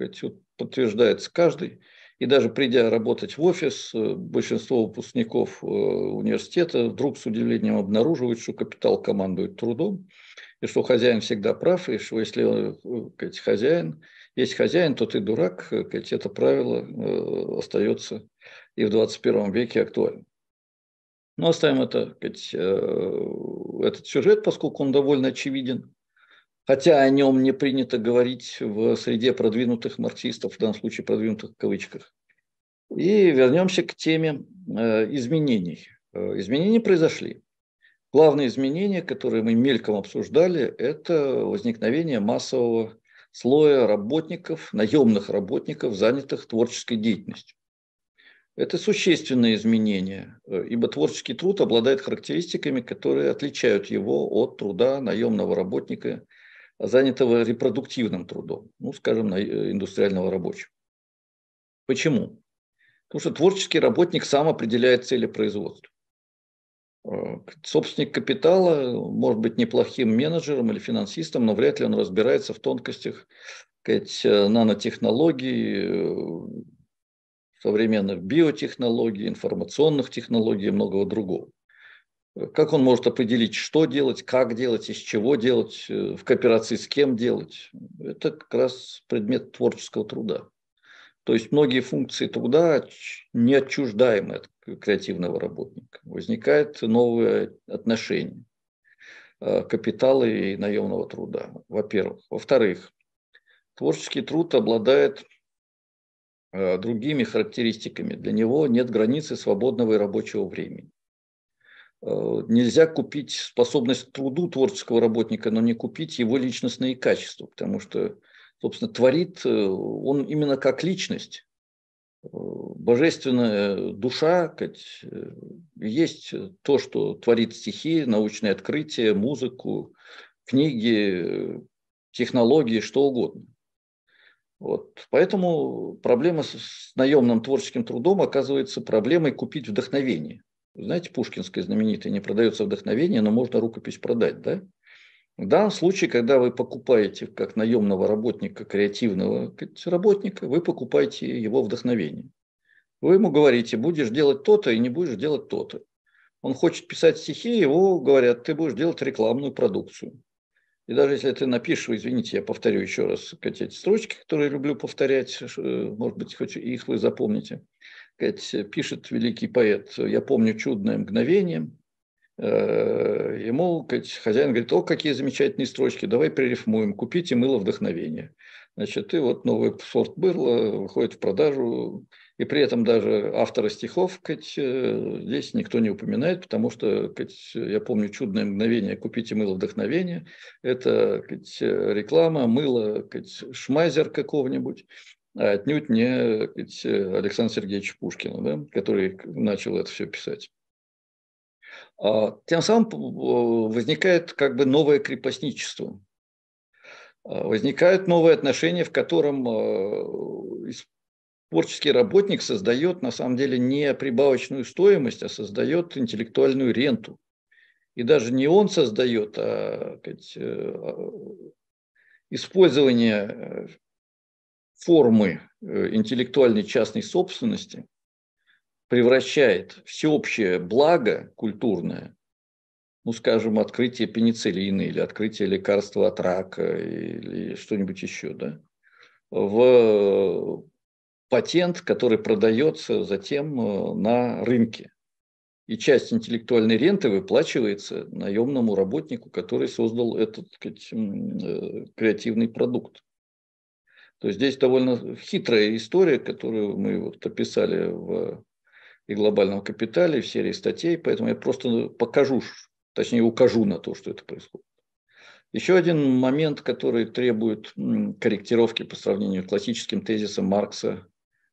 A: подтверждается каждый. И даже придя работать в офис, э, большинство выпускников э, университета вдруг с удивлением обнаруживают, что капитал командует трудом, и что хозяин всегда прав, и что если сказать, э, хозяин, есть хозяин, то ты дурак, сказать, э, это правило э, остается и в 21 веке актуальным. Но оставим это, сказать, этот сюжет, поскольку он довольно очевиден. Хотя о нем не принято говорить в среде продвинутых марксистов, в данном случае продвинутых в кавычках. И вернемся к теме изменений. Изменения произошли. Главное изменение, которое мы мельком обсуждали, это возникновение массового слоя работников, наемных работников, занятых творческой деятельностью. Это существенное изменение, э, ибо творческий труд обладает характеристиками, которые отличают его от труда наемного работника, занятого репродуктивным трудом, ну, скажем, э, индустриального рабочего. Почему? Потому что творческий работник сам определяет цели производства. Э, собственник капитала может быть неплохим менеджером или финансистом, но вряд ли он разбирается в тонкостях э, нанотехнологий, э, современных биотехнологий, информационных технологий и многого другого. Как он может определить, что делать, как делать, из чего делать, в кооперации с кем делать? Это как раз предмет творческого труда. То есть многие функции труда не отчуждаемы от креативного работника. Возникает новое отношение э, капитала и наемного труда, во-первых. Во-вторых, творческий труд обладает э, другими характеристиками. Для него нет границы свободного и рабочего времени. Э, нельзя купить способность к труду творческого работника, но не купить его личностные качества, потому что, собственно, творит он именно как личность, божественная э, душа э, есть то, что творит стихи, научные открытия, музыку, книги, э, технологии, что угодно. Вот. Поэтому проблема с наемным творческим трудом оказывается проблемой купить вдохновение. Знаете, пушкинская знаменитая: не продается вдохновение, но можно рукопись продать, да? Да, В случае, когда вы покупаете как наемного работника, креативного работника, вы покупаете его вдохновение. Вы ему говорите, будешь делать то-то и не будешь делать то-то. Он хочет писать стихи, его говорят, ты будешь делать рекламную продукцию. И даже если ты напишешь, извините, я повторю еще раз эти строчки, которые люблю повторять, э, может быть, хоть их вы запомните. Пишет великий поэт, я помню чудное мгновение, Э, ему хозяин говорит, о, какие замечательные строчки, давай пририфмуем, купите мыло вдохновения. Значит, и вот новый сорт мыла выходит в продажу, и при этом даже автора стихов кать, э, здесь никто не упоминает, потому что, кать, я помню, чудное мгновение «Купите мыло вдохновения» – это кать, реклама, мыла, кать, шмайзер какого-нибудь, а отнюдь не Александр Сергеевич Пушкин, да, который начал это все писать. А, тем самым э, возникает как бы новое крепостничество. А, возникают новые отношения, в котором э, творческий работник создает на самом деле не прибавочную стоимость, а создает интеллектуальную ренту. И даже не он создает, а, э, а использование формы интеллектуальной частной собственности превращает всеобщее благо культурное, ну, скажем, открытие пенициллина или открытие лекарства от рака или что-нибудь еще, да, в э, патент, который продается затем э, на рынке. И часть интеллектуальной ренты выплачивается наемному работнику, который создал этот сказать, э, креативный продукт. То есть здесь довольно хитрая история, которую мы вот описали в и глобальном капитале, в серии статей, поэтому я просто ну, покажу, точнее укажу на то, что это происходит. Еще один момент, который требует корректировки по сравнению с классическим тезисом Маркса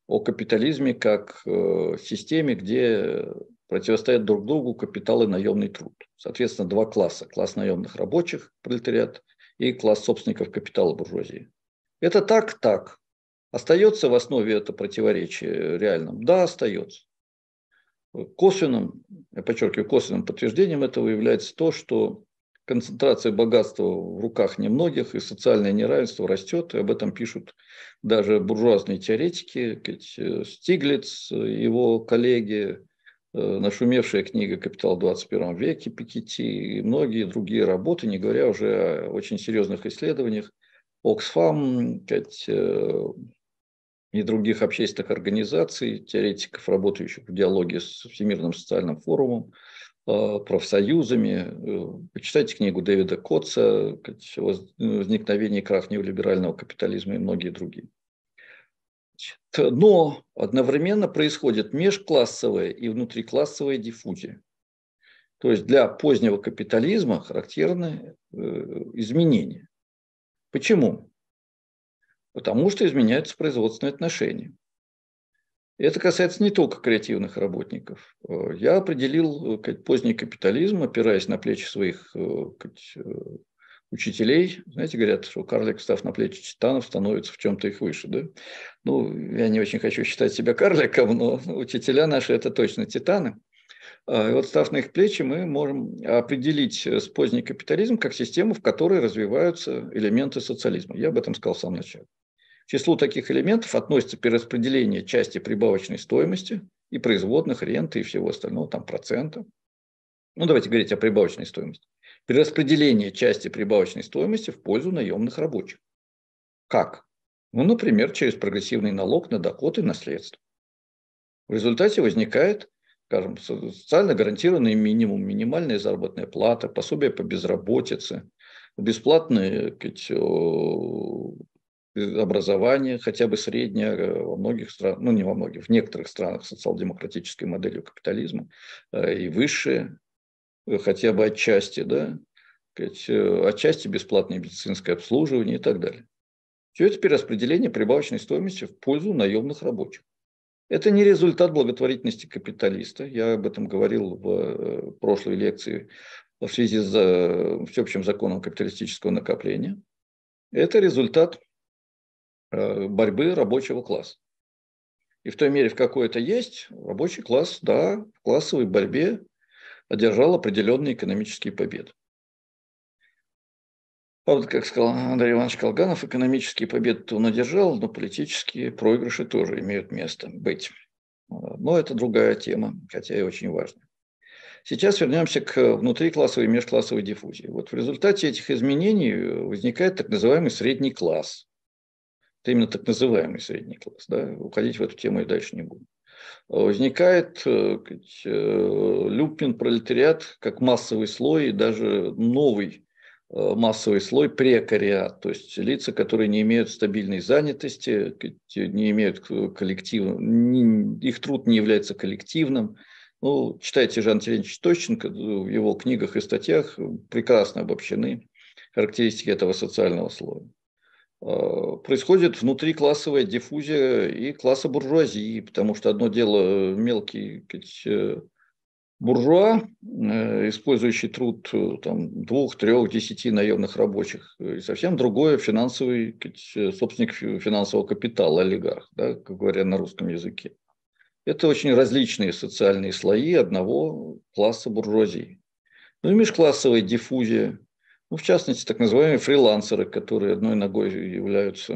A: о капитализме как э, системе, где противостоят друг другу капитал и наемный труд. Соответственно, два класса. Класс наемных рабочих, пролетариат, и класс собственников капитала буржуазии. Это так, так. Остается в основе это противоречие реальным? Да, остается. Косвенным, я подчеркиваю, косвенным подтверждением этого является то, что концентрация богатства в руках немногих и социальное неравенство растет, и об этом пишут даже буржуазные теоретики, э, Стиглиц, его коллеги, э, нашумевшая книга «Капитал в 21 веке» Пикетти и многие другие работы, не говоря уже о очень серьезных исследованиях Оксфам, и других общественных организаций, теоретиков, работающих в диалоге с Всемирным социальным форумом, э, профсоюзами. Э, почитайте книгу Дэвида Котца э, «Возникновение крах неолиберального капитализма» и многие другие. Но одновременно происходит межклассовая и внутриклассовая диффузия. То есть для позднего капитализма характерны изменения. Почему? потому что изменяются производственные отношения. Это касается не только креативных работников. Э, я определил э, поздний капитализм, опираясь на плечи своих э, учителей. Знаете, говорят, что карлик, став на плечи титанов, становится в чем-то их выше. Да? Ну, я не очень хочу считать себя карликом, но учителя наши – это точно титаны. А, и вот став на их плечи, мы можем определить поздний капитализм как систему, в которой развиваются элементы социализма. Я об этом сказал в самом начале числу таких элементов относится перераспределение части прибавочной стоимости и производных, ренты и всего остального, там процента. Ну, давайте говорить о прибавочной стоимости. Перераспределение части прибавочной стоимости в пользу наемных рабочих. Как? Ну, например, через прогрессивный налог на доход и наследство. В результате возникает, скажем, социально гарантированный минимум, минимальная заработная плата, пособие по безработице, бесплатные Э, образование, хотя бы среднее э, во многих странах, ну не во многих, в некоторых странах социал-демократической моделью капитализма, э, и высшее, хотя бы отчасти, да, отчасти бесплатное медицинское обслуживание и так далее. Все это перераспределение прибавочной стоимости в пользу наемных рабочих. Это не результат благотворительности капиталиста. Я об этом говорил в прошлой лекции в связи с всеобщим законом капиталистического накопления. Это результат Э, борьбы рабочего класса. И в той мере, в какой это есть, рабочий класс, да, в классовой борьбе одержал определенные экономические победы. Правда, как сказал Андрей Иванович Колганов, экономические победы он одержал, но политические проигрыши тоже имеют место быть. Э, но это другая тема, хотя и очень важная. Сейчас вернемся к внутриклассовой и межклассовой диффузии. Вот в результате этих изменений э, возникает так называемый средний класс, это именно так называемый средний класс. Да? Уходить в эту тему и дальше не будем. А возникает э, э, люпин, пролетариат как массовый слой и даже новый э, массовый слой прекариат, то есть лица, которые не имеют стабильной занятости, не имеют коллектива, их труд не является коллективным. Ну, читайте Жан Терентьевич Точенко, в его книгах и статьях прекрасно обобщены характеристики этого социального слоя. Э, происходит внутриклассовая диффузия и класса буржуазии, потому что одно дело мелкий э, буржуа, э, использующий труд там, двух, трех, десяти наемных рабочих, и совсем другое финансовый собственник финансового капитала, олигарх, да, как говоря на русском языке. Это очень различные социальные слои одного класса буржуазии. Ну и межклассовая диффузия, ну, в частности, так называемые фрилансеры, которые одной ногой являются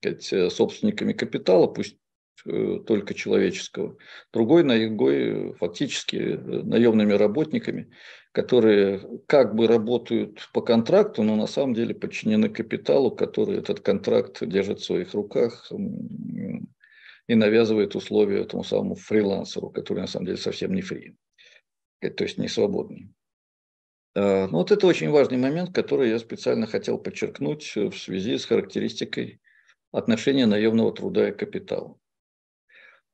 A: сказать, э, собственниками капитала, пусть э, только человеческого, другой ногой э, фактически наемными работниками, которые как бы работают по контракту, но на самом деле подчинены капиталу, который этот контракт держит в своих руках и навязывает условия этому самому фрилансеру, который на самом деле совсем не фри, то есть не свободный. Э, ну, вот это очень важный момент, который я специально хотел подчеркнуть э, в связи с характеристикой отношения наемного труда и капитала.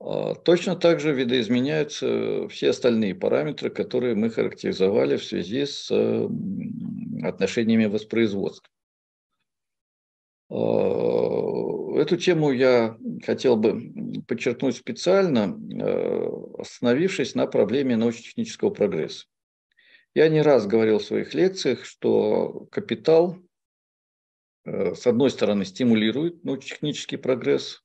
A: А, точно так же видоизменяются все остальные параметры, которые мы характеризовали в связи с отношениями воспроизводства. А, эту тему я хотел бы подчеркнуть специально, э, остановившись на проблеме научно-технического прогресса. Я не раз говорил в своих лекциях, что капитал, э, с одной стороны, стимулирует научно-технический прогресс,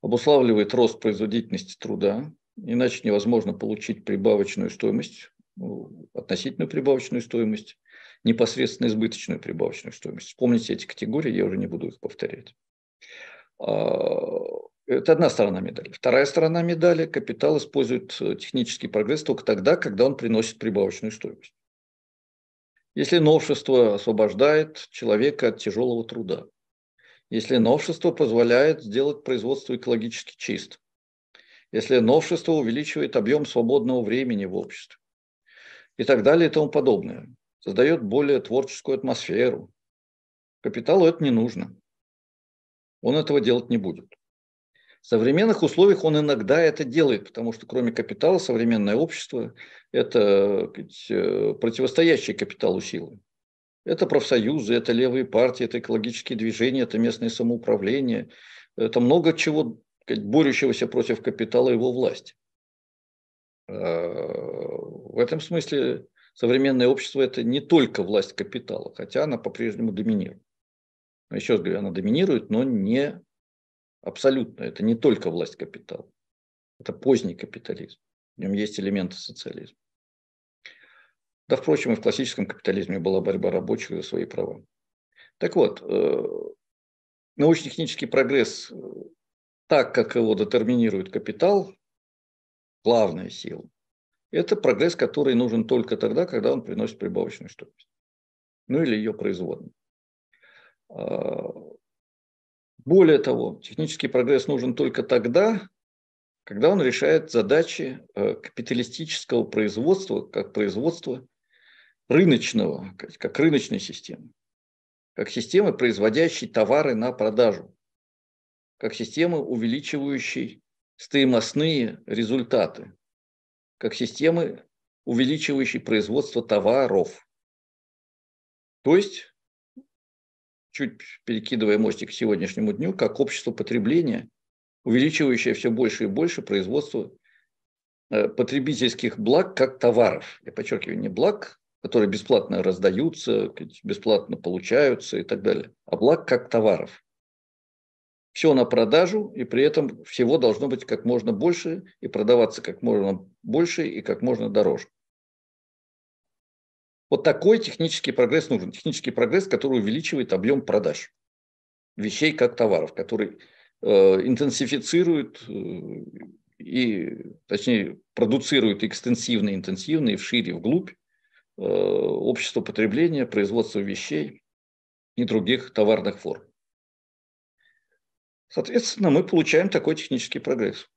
A: обуславливает рост производительности труда, иначе невозможно получить прибавочную стоимость, ну, относительную прибавочную стоимость, непосредственно избыточную прибавочную стоимость. Вспомните эти категории, я уже не буду их повторять. А, это одна сторона медали. Вторая сторона медали – капитал использует э, технический прогресс только тогда, когда он приносит прибавочную стоимость. Если новшество освобождает человека от тяжелого труда, если новшество позволяет сделать производство экологически чистым, если новшество увеличивает объем свободного времени в обществе и так далее и тому подобное, создает более творческую атмосферу. Капиталу это не нужно. Он этого делать не будет. В современных условиях он иногда это делает, потому что кроме капитала современное общество – это э, противостоящие капиталу силы. Это профсоюзы, это левые партии, это экологические движения, это местное самоуправление, это много чего борющегося против капитала и его власти. А, в этом смысле современное общество – это не только власть капитала, хотя она по-прежнему доминирует. Еще раз говорю, она доминирует, но не Абсолютно. Это не только власть капитала. Это поздний капитализм. В нем есть элементы социализма. Да, впрочем, и в классическом капитализме была борьба рабочих за свои права. Так вот, э, научно-технический прогресс, э, так как его детерминирует капитал, главная сила, это прогресс, который нужен только тогда, когда он приносит прибавочную стоимость. Ну или ее производную. А, более того, технический прогресс нужен только тогда, когда он решает задачи э, капиталистического производства, как производства рыночного, как рыночной системы, как системы, производящей товары на продажу, как системы, увеличивающей стоимостные результаты, как системы, увеличивающей производство товаров. То есть чуть перекидывая мостик к сегодняшнему дню, как общество потребления, увеличивающее все больше и больше производство э, потребительских благ как товаров. Я подчеркиваю, не благ, которые бесплатно раздаются, бесплатно получаются и так далее, а благ как товаров. Все на продажу, и при этом всего должно быть как можно больше, и продаваться как можно больше и как можно дороже. Вот такой технический прогресс нужен. Технический прогресс, который увеличивает объем продаж вещей как товаров, который э, интенсифицирует э, и, точнее, продуцирует экстенсивно, интенсивно и вшире, вглубь э, общество потребления, производство вещей и других товарных форм. Соответственно, мы получаем такой технический прогресс.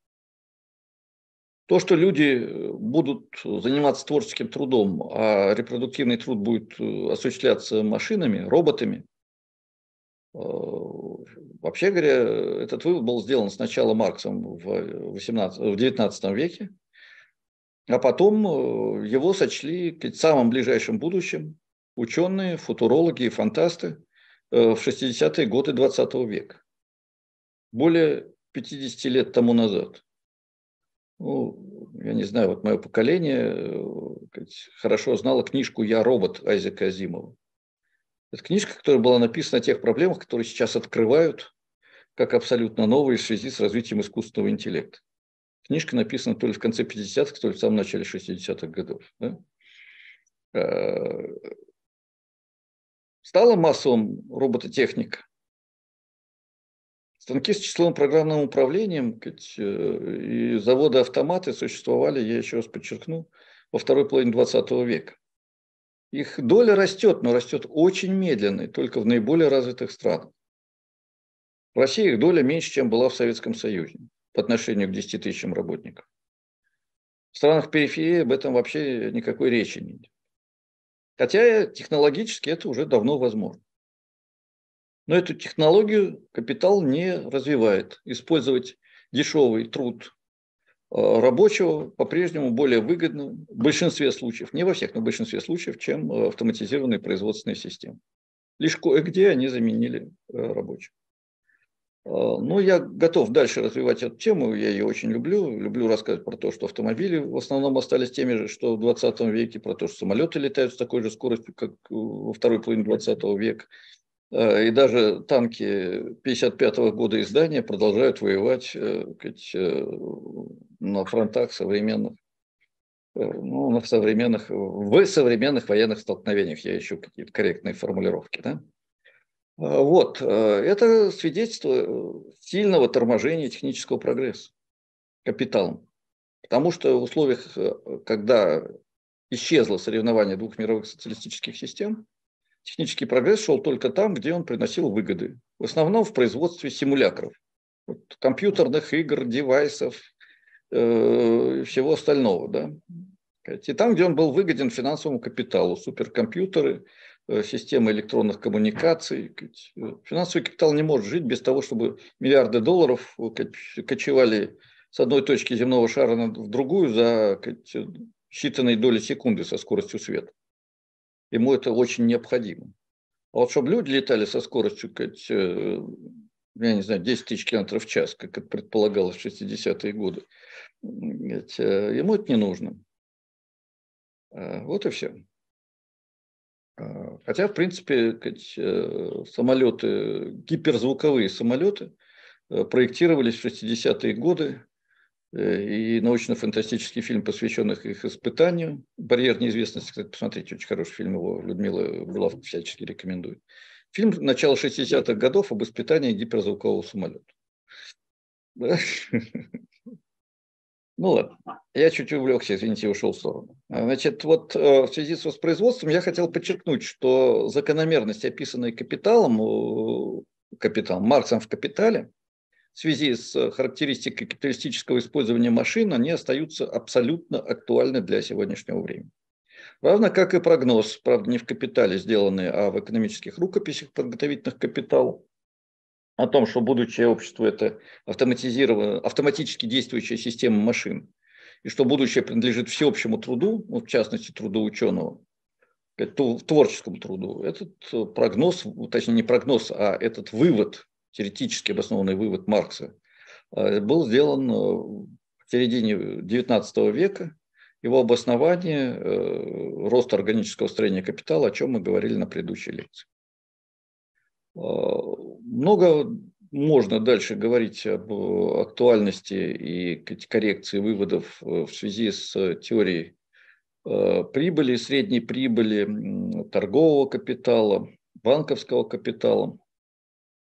A: То, что люди э, будут заниматься творческим трудом, а репродуктивный труд будет э, осуществляться машинами, роботами, э, вообще говоря, этот вывод был сделан сначала Марксом в, 18, в 19 веке, а потом его сочли в самом ближайшем будущем ученые, футурологи и фантасты в 60-е годы 20 века, более 50 лет тому назад. Ну, я не знаю, вот мое поколение э, хорошо знало книжку «Я робот» Айзека Азимова. Это книжка, которая была написана о тех проблемах, которые сейчас открывают как абсолютно новые в связи с развитием искусственного интеллекта. Книжка написана то ли в конце 50-х, то ли в самом начале 60-х годов. Да? Э, стала массовым робототехника. Станки с числовым программным управлением э, и заводы-автоматы существовали, я еще раз подчеркну, во второй половине 20 века. Их доля растет, но растет очень медленно, и только в наиболее развитых странах. В России их доля меньше, чем была в Советском Союзе по отношению к 10 тысячам работников. В странах периферии об этом вообще никакой речи нет. Хотя технологически это уже давно возможно. Но эту технологию капитал не развивает. Использовать дешевый труд э, рабочего по-прежнему более выгодно в большинстве случаев, не во всех, но в большинстве случаев, чем э, автоматизированные производственные системы. Лишь кое-где они заменили э, рабочих. Но я готов дальше развивать эту тему, я ее очень люблю. Люблю рассказывать про то, что автомобили в основном остались теми же, что в 20 веке, про то, что самолеты летают с такой же скоростью, как во второй половине 20 века, Э, и даже танки 55-го года издания продолжают воевать э, сказать, э, на фронтах современных, ну, на современных, в современных военных столкновениях. Я ищу какие-то корректные формулировки. Да? А, вот, это свидетельство сильного торможения технического прогресса капиталом. Потому что в условиях, когда исчезло соревнование двух мировых социалистических систем, Технический прогресс шел только там, где он приносил выгоды. В основном в производстве симулякров, вот, компьютерных игр, девайсов, э, всего остального. Да? И там, где он был выгоден финансовому капиталу, суперкомпьютеры, э, системы электронных коммуникаций. Э, финансовый капитал не может жить без того, чтобы миллиарды долларов э, кочевали с одной точки земного шара в другую за считанные доли секунды со скоростью света ему это очень необходимо. А вот чтобы люди летали со скоростью, как, э, я не знаю, 10 тысяч километров в час, как это предполагалось в 60-е годы, ведь, э, ему это не нужно. Э, вот и все. Хотя, в принципе, самолеты, гиперзвуковые самолеты проектировались в 60-е годы и научно-фантастический фильм, посвященный их испытанию. «Барьер неизвестности», кстати, посмотрите, очень хороший фильм, его Людмила Булавка всячески рекомендует. Фильм начала 60-х годов об испытании гиперзвукового самолета. Да? Ну ладно, я чуть увлекся, извините, ушел в сторону. Значит, вот э, в связи с воспроизводством я хотел подчеркнуть, что закономерность, описанная капиталом, э, капитал, Марксом в «Капитале», в связи с э, характеристикой капиталистического использования машин, они остаются абсолютно актуальны для сегодняшнего времени. Равно как и прогноз, правда, не в капитале сделанный, а в экономических рукописях подготовительных капитал, о том, что будущее общество это автоматизированная, автоматически действующая система машин, и что будущее принадлежит всеобщему труду, ну, в частности, труду ученого, э, творческому труду. Этот э, прогноз, точнее, не прогноз, а этот вывод теоретически обоснованный вывод Маркса, э, был сделан э, в середине XIX века. Его обоснование э, – рост органического строения капитала, о чем мы говорили на предыдущей лекции. Много можно дальше говорить об актуальности и коррекции выводов в связи с теорией прибыли, средней прибыли, торгового капитала, банковского капитала.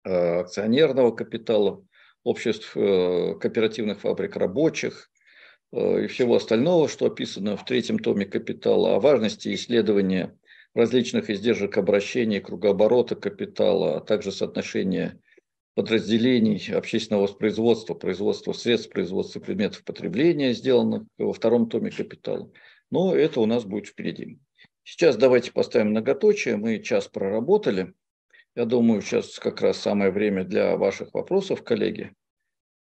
A: Э, акционерного капитала, обществ э, кооперативных фабрик рабочих э, и всего остального, что описано в третьем томе «Капитала», о важности исследования различных издержек обращения кругооборота капитала, а также соотношения подразделений общественного воспроизводства, производства средств, производства предметов потребления, сделанных во втором томе «Капитала». Но это у нас будет впереди. Сейчас давайте поставим многоточие. Мы час проработали. Я думаю, сейчас как раз самое время для ваших вопросов, коллеги.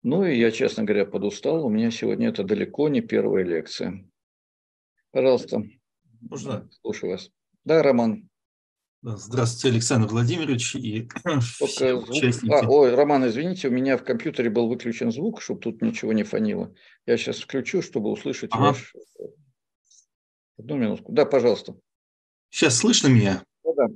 A: Ну и я, честно говоря, подустал. У меня сегодня это далеко не первая лекция. Пожалуйста. Можно? Слушаю вас. Да, Роман. Здравствуйте, Александр Владимирович и Только звук... А, ой, Роман, извините, у меня в компьютере был выключен звук, чтобы тут ничего не фонило. Я сейчас включу, чтобы услышать ага. ваш... Одну минутку. Да, пожалуйста.
B: Сейчас слышно меня? Да, да.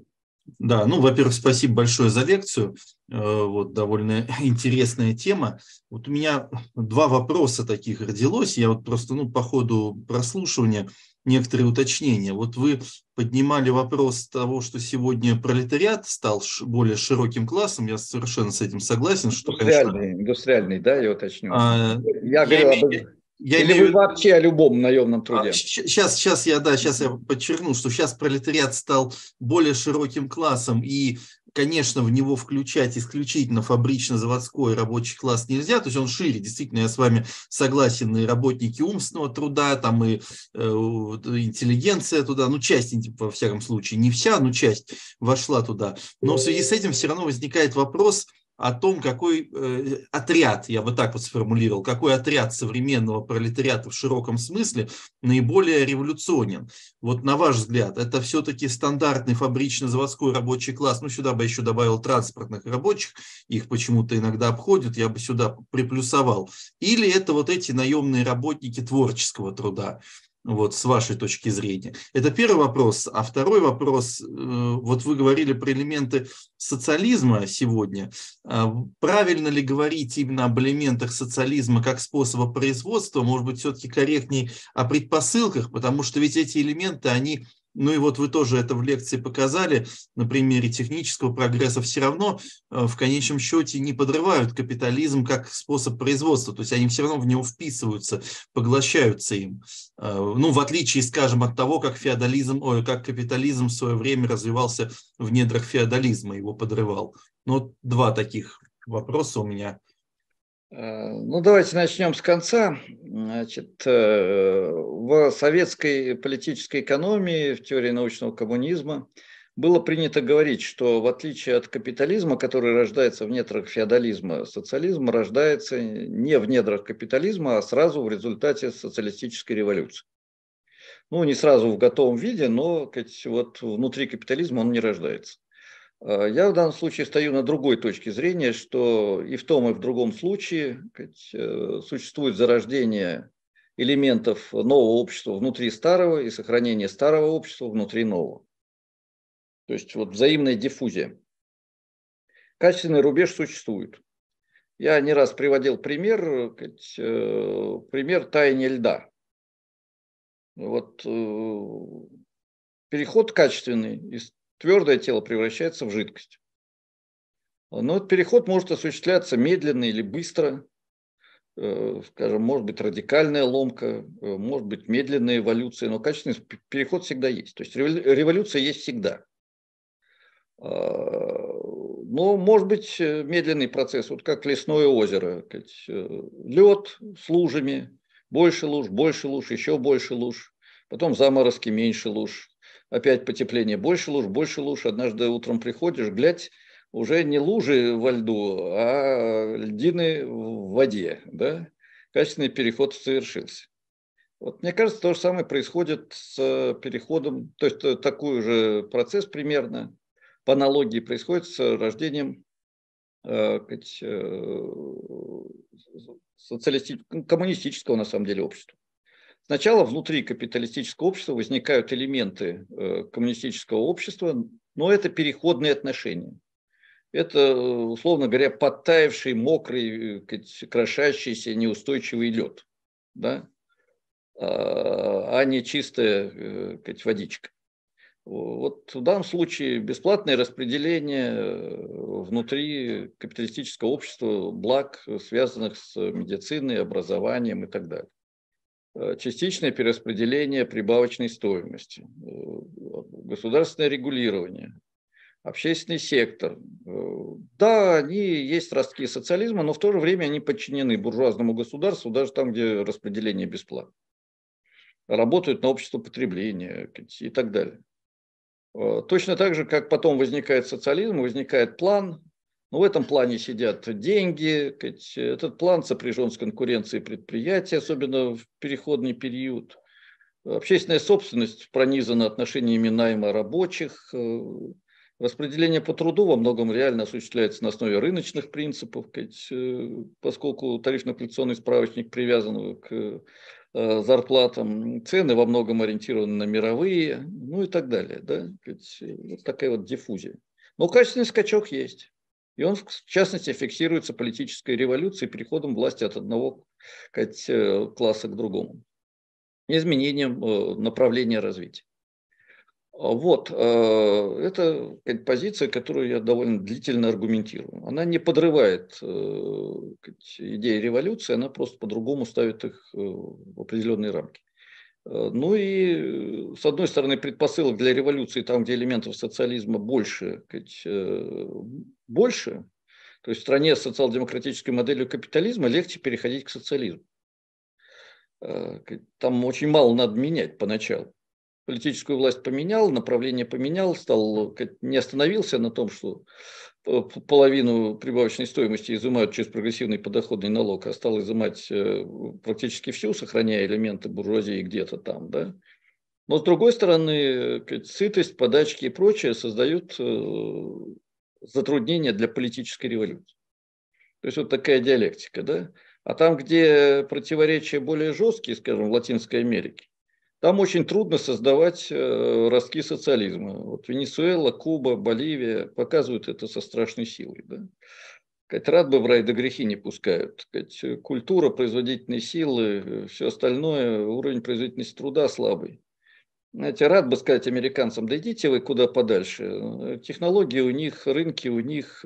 B: Да, ну, во-первых, спасибо большое за лекцию. Э, вот довольно интересная тема. Вот у меня два вопроса таких родилось. Я вот просто, ну, по ходу прослушивания некоторые уточнения. Вот вы поднимали вопрос того, что сегодня пролетариат стал более широким классом. Я совершенно с этим согласен. Что, индустриальный,
A: конечно... индустриальный, да, я уточню. А, я, я говорю имею... об
B: я Или имею... вы вообще о любом наемном а, труде? А, сейчас, сейчас я, да, сейчас я подчеркну, что сейчас пролетариат стал более широким классом, и, конечно, в него включать исключительно фабрично-заводской рабочий класс нельзя, то есть он шире, действительно, я с вами согласен, и работники умственного труда, там и э, интеллигенция туда, ну, часть, во всяком случае, не вся, но часть вошла туда. Но в связи с этим все равно возникает вопрос – о том, какой э, отряд, я бы так вот сформулировал, какой отряд современного пролетариата в широком смысле наиболее революционен. Вот на ваш взгляд, это все-таки стандартный фабрично-заводской рабочий класс, ну сюда бы еще добавил транспортных рабочих, их почему-то иногда обходят, я бы сюда приплюсовал. Или это вот эти наемные работники творческого труда, вот с вашей точки зрения? Это первый вопрос. А второй вопрос, э, вот вы говорили про элементы социализма сегодня. А правильно ли говорить именно об элементах социализма как способа производства? Может быть, все-таки корректней о предпосылках, потому что ведь эти элементы, они ну и вот вы тоже это в лекции показали, на примере технического прогресса все равно э, в конечном счете не подрывают капитализм как способ производства, то есть они все равно в него вписываются, поглощаются им. Э, ну, в отличие, скажем, от того, как феодализм, ой, как капитализм в свое время развивался в недрах феодализма, его подрывал. Ну, два
A: таких вопроса у меня Э, ну, давайте начнем с конца. Значит, э, в советской политической экономии, в теории научного коммунизма, было принято говорить, что в отличие от капитализма, который рождается в недрах феодализма, социализм рождается не в недрах капитализма, а сразу в результате социалистической революции. Ну, не сразу в готовом виде, но вот внутри капитализма он не рождается. Э, я в данном случае стою на другой точке зрения, что и в том, и в другом случае э, существует зарождение элементов нового общества внутри старого и сохранение старого общества внутри нового. То есть вот взаимная диффузия. Качественный рубеж существует. Я не раз приводил пример, э, пример таяния льда. Вот переход качественный из твердое тело превращается в жидкость. Но этот переход может осуществляться медленно или быстро, э, скажем, может быть радикальная ломка, э, может быть медленная эволюция, но качественный переход всегда есть. То есть революция есть всегда. А, но может быть э, медленный процесс, вот как лесное озеро, лед с лужами, больше луж, больше луж, еще больше луж, потом заморозки, меньше луж, опять потепление, больше луж, больше луж. Однажды утром приходишь, глядь, уже не лужи во льду, а льдины в воде. Да? Качественный переход совершился. Вот, мне кажется, то же самое происходит с э, переходом, то есть э, такой же процесс примерно, по аналогии происходит с рождением э, э, социалистического, коммунистического на самом деле общества. Сначала внутри капиталистического общества возникают элементы э, коммунистического общества, но это переходные отношения. Это, э, условно говоря, подтаявший, мокрый, э, крошащийся, неустойчивый лед, да? а, а не чистая водичка. Вот в данном случае бесплатное распределение внутри капиталистического общества благ, связанных с медициной, образованием и так далее. Э, частичное перераспределение прибавочной стоимости, э, государственное регулирование, общественный сектор. Э, да, они есть ростки социализма, но в то же время они подчинены буржуазному государству, даже там, где распределение бесплатно. Работают на общество потребления и так далее. Точно так же, как потом возникает социализм, возникает план, но ну, в этом плане сидят деньги. Этот план сопряжен с конкуренцией предприятий, особенно в переходный период. Общественная собственность пронизана отношениями найма рабочих. Э, распределение по труду во многом реально осуществляется на основе рыночных принципов, э, поскольку тарифно-апелляционный справочник привязан к э, зарплатам, цены во многом ориентированы на мировые, ну и так далее. Да? Вот такая вот диффузия. Но качественный скачок есть. И он, в частности, фиксируется политической революцией, переходом власти от одного э, класса к другому, изменением э, направления развития. Вот, э, это позиция, которую я довольно длительно аргументирую. Она не подрывает идеи революции, она просто по-другому ставит их в определенные рамки. Ну и, с одной стороны, предпосылок для революции, там, где элементов социализма больше, больше, то есть в стране с социал-демократической моделью капитализма легче переходить к социализму. Э, там очень мало надо менять поначалу. Политическую власть поменял, направление поменял, стал, не остановился на том, что э, половину прибавочной стоимости изымают через прогрессивный подоходный налог, а стал изымать э, практически всю, сохраняя элементы буржуазии где-то там, да, но с другой стороны, сытость, подачки и прочее создают затруднение для политической революции. То есть вот такая диалектика, да? А там, где противоречия более жесткие, скажем, в Латинской Америке, там очень трудно создавать э, ростки социализма. Вот Венесуэла, Куба, Боливия показывают это со страшной силой. Да? Сказать, рад бы в рай до грехи не пускают. Сказать, культура, производительные силы, э, все остальное, уровень производительности труда слабый знаете, рад бы сказать американцам, да идите вы куда подальше. Э, технологии у них, рынки у них.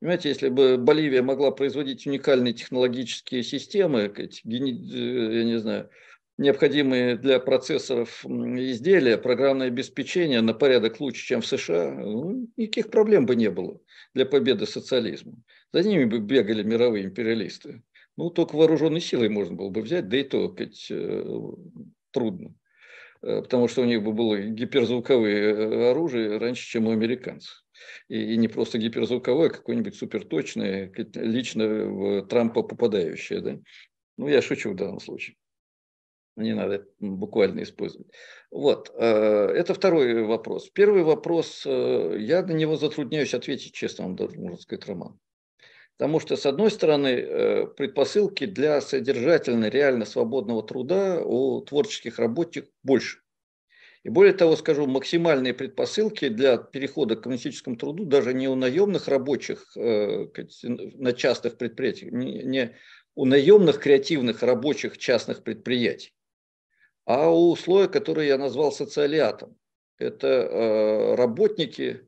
A: Понимаете, если бы Боливия могла производить уникальные технологические системы, э, я не знаю, необходимые для процессоров изделия, программное обеспечение на порядок лучше, чем в США, ну, никаких проблем бы не было для победы социализма. За ними бы бегали мировые империалисты. Ну, только вооруженной силой можно было бы взять, да и то, как, э, трудно. Э, потому что у них бы было гиперзвуковые э, оружия раньше, чем у американцев. И, и не просто гиперзвуковое, а какое-нибудь суперточное, лично в Трампа попадающее. Да? Ну, я шучу в данном случае. Не надо буквально использовать. Вот, э, это второй вопрос. Первый вопрос, я на него затрудняюсь ответить, честно вам должен сказать, Роман. Потому что, с одной стороны, э, предпосылки для содержательно реально свободного труда у творческих работников больше. И более того, скажу, максимальные предпосылки для перехода к коммунистическому труду даже не у наемных рабочих э, на частных предприятиях, не у наемных креативных рабочих частных предприятий, а у слоя, который я назвал социалиатом. Это э, работники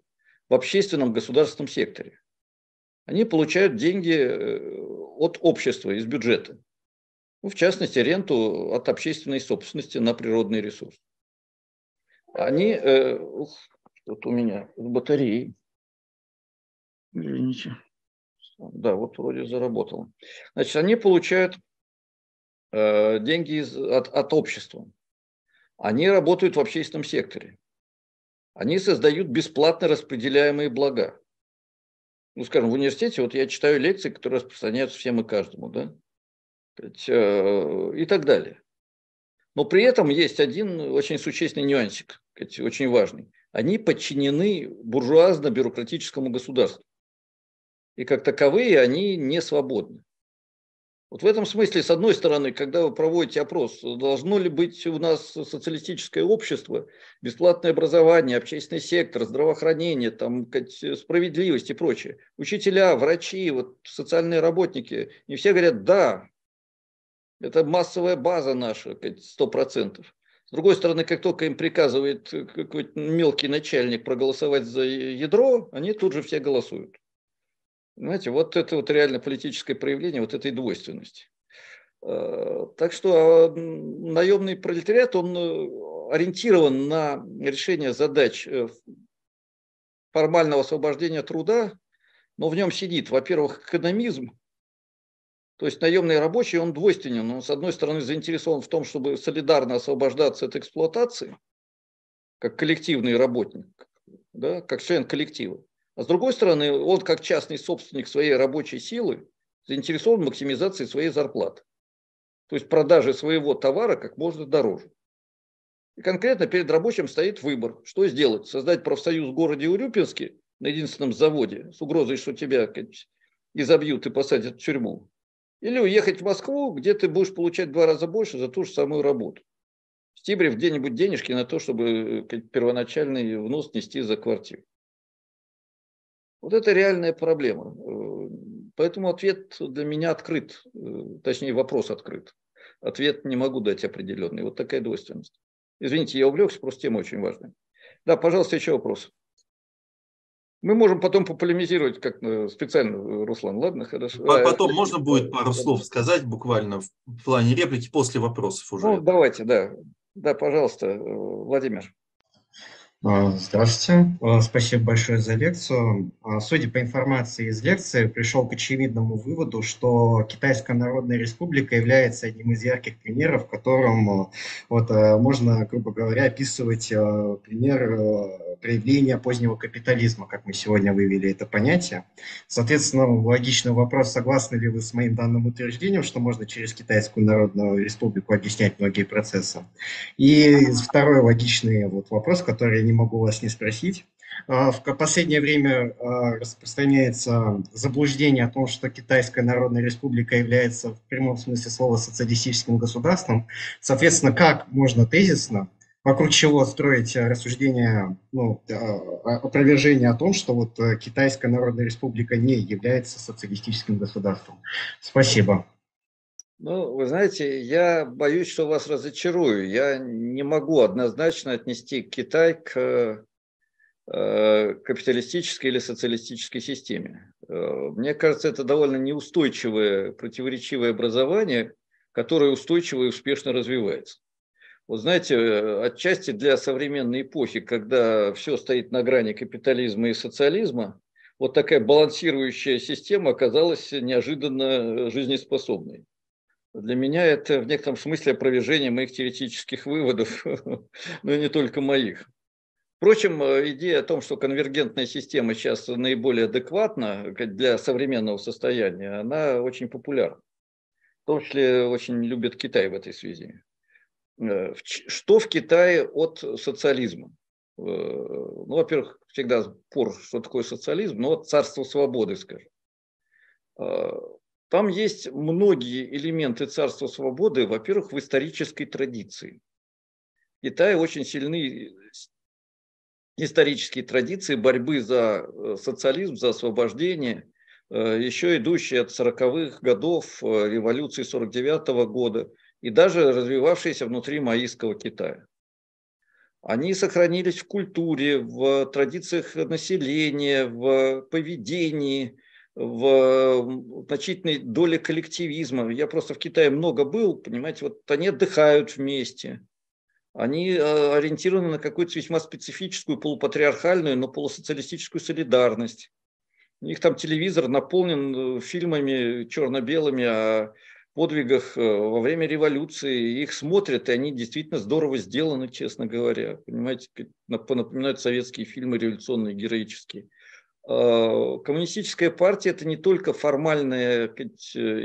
A: в общественном государственном секторе они получают деньги э, от общества, из бюджета. Ну, в частности, ренту от общественной собственности на природный ресурс. Они, э, ух, тут у меня батареи. Извините. Да, вот вроде заработал. Значит, они получают э, деньги из, от, от общества. Они работают в общественном секторе. Они создают бесплатно распределяемые блага ну, скажем, в университете, вот я читаю лекции, которые распространяются всем и каждому, да, э, и так далее. Но при этом есть один очень существенный нюансик, очень важный. Они подчинены буржуазно-бюрократическому государству. И как таковые они не свободны. Вот в этом смысле, с одной стороны, когда вы проводите опрос, должно ли быть у нас социалистическое общество, бесплатное образование, общественный сектор, здравоохранение, там, справедливость и прочее. Учителя, врачи, вот, социальные работники, не все говорят «да», это массовая база наша, сто С другой стороны, как только им приказывает э, какой-то мелкий начальник проголосовать за ядро, они тут же все голосуют. Знаете, вот это вот реально политическое проявление вот этой двойственности. Э, так что наемный пролетариат, он э, ориентирован на решение задач э, формального освобождения труда, но в нем сидит, во-первых, экономизм, то есть наемный рабочий, он двойственен. Он, с одной стороны, заинтересован в том, чтобы солидарно освобождаться от эксплуатации, как коллективный работник, да, как член коллектива. А с другой стороны, он как частный собственник своей рабочей силы заинтересован в максимизации своей зарплаты. То есть продажи своего товара как можно дороже. И конкретно перед рабочим стоит выбор, что сделать. Создать профсоюз в городе Урюпинске на единственном заводе с угрозой, что тебя изобьют и посадят в тюрьму. Или уехать в Москву, где ты будешь получать два раза больше за ту же самую работу. Стибрив где-нибудь денежки на то, чтобы э, первоначальный внос нести за квартиру. Вот это реальная проблема. Э, поэтому ответ для меня открыт, э, точнее вопрос открыт. Ответ не могу дать определенный. Вот такая двойственность. Извините, я увлекся, просто тема очень важная. Да, пожалуйста, еще вопрос. Мы можем потом пополемизировать как э, специально, Руслан, ладно, хорошо. А, потом а, можно
B: будет пару да. слов сказать буквально в плане реплики после вопросов уже. Ну,
A: давайте, да. Да, пожалуйста, Владимир. А, здравствуйте.
B: А, спасибо большое за лекцию.
A: А, судя по информации из лекции,
B: пришел к очевидному выводу, что Китайская Народная Республика является одним из ярких примеров, в котором вот, можно, грубо говоря, описывать пример проявления позднего капитализма, как мы сегодня вывели это понятие. Соответственно, логичный вопрос, согласны ли вы с моим данным утверждением, что можно через Китайскую Народную Республику объяснять многие процессы. И второй логичный вот вопрос, который я не могу вас не спросить. А, в последнее время а, распространяется заблуждение о том, что Китайская Народная Республика является в прямом смысле слова социалистическим государством. Соответственно, как можно тезисно вокруг чего строить э, рассуждение, ну, э, опровержение о том, что вот э, Китайская Народная Республика не является социалистическим государством. Спасибо.
A: Ну, вы знаете, я боюсь, что вас разочарую. Я не могу однозначно отнести Китай к капиталистической или социалистической системе. Мне кажется, это довольно неустойчивое, противоречивое образование, которое устойчиво и успешно развивается. Вот знаете, э, отчасти для современной эпохи, когда все стоит на грани капитализма и социализма, вот такая балансирующая система оказалась неожиданно жизнеспособной. Для меня это в некотором смысле опровержение моих теоретических выводов, но и не только моих. Впрочем, э, идея о том, что конвергентная система сейчас наиболее адекватна для современного состояния, она очень популярна. В том числе очень любят Китай в этой связи. Э, что в Китае от социализма? Э, ну, во-первых, всегда спор, что такое социализм, но от царства свободы, скажем. Э, там есть многие элементы царства свободы, во-первых, в исторической традиции. В Китае очень сильны исторические традиции борьбы за социализм, за освобождение, еще идущие от 40-х годов, революции 49 -го года – и даже развивавшиеся внутри маистского Китая. Они сохранились в культуре, в традициях населения, в поведении, в значительной доле коллективизма. Я просто в Китае много был, понимаете, вот они отдыхают вместе, они э, ориентированы на какую-то весьма специфическую полупатриархальную, но полусоциалистическую солидарность. У них там телевизор наполнен э, фильмами черно-белыми о а подвигах э, во время революции, их смотрят, и они действительно здорово сделаны, честно говоря. Понимаете, напоминают советские фильмы революционные, героические. А, коммунистическая партия – это не только формальная э,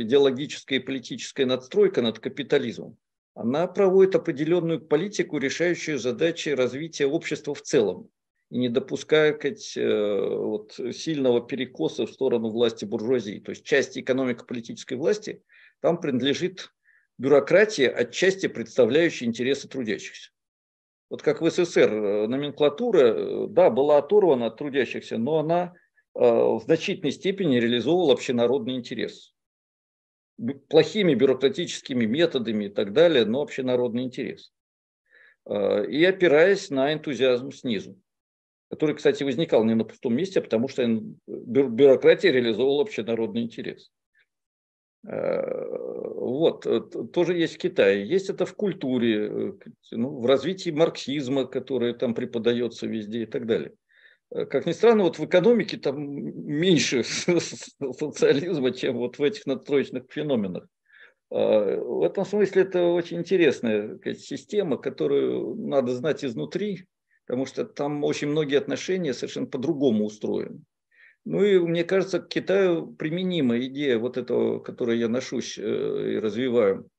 A: идеологическая и политическая надстройка над капитализмом. Она проводит определенную политику, решающую задачи развития общества в целом и не допуская кать, э, вот, сильного перекоса в сторону власти буржуазии. То есть часть экономико-политической власти – там принадлежит бюрократия, отчасти представляющая интересы трудящихся. Вот как в СССР э, номенклатура, э, да, была оторвана от трудящихся, но она э, в значительной степени реализовывала общенародный интерес. Плохими бюрократическими методами и так далее, но общенародный интерес. И опираясь на энтузиазм снизу, который, кстати, возникал не на пустом месте, а потому что бюрократия реализовывала общенародный интерес. Э, вот, э, тоже есть в Китае. Есть это в культуре, э, ну, в развитии марксизма, который там преподается везде и так далее. Как ни странно, вот в экономике там меньше социализма, чем вот в этих надстроечных феноменах. В этом смысле это очень интересная система, которую надо знать изнутри, потому что там очень многие отношения совершенно по-другому устроены. Ну и мне кажется, к Китаю применима идея вот этого, которую я ношу э, и развиваю,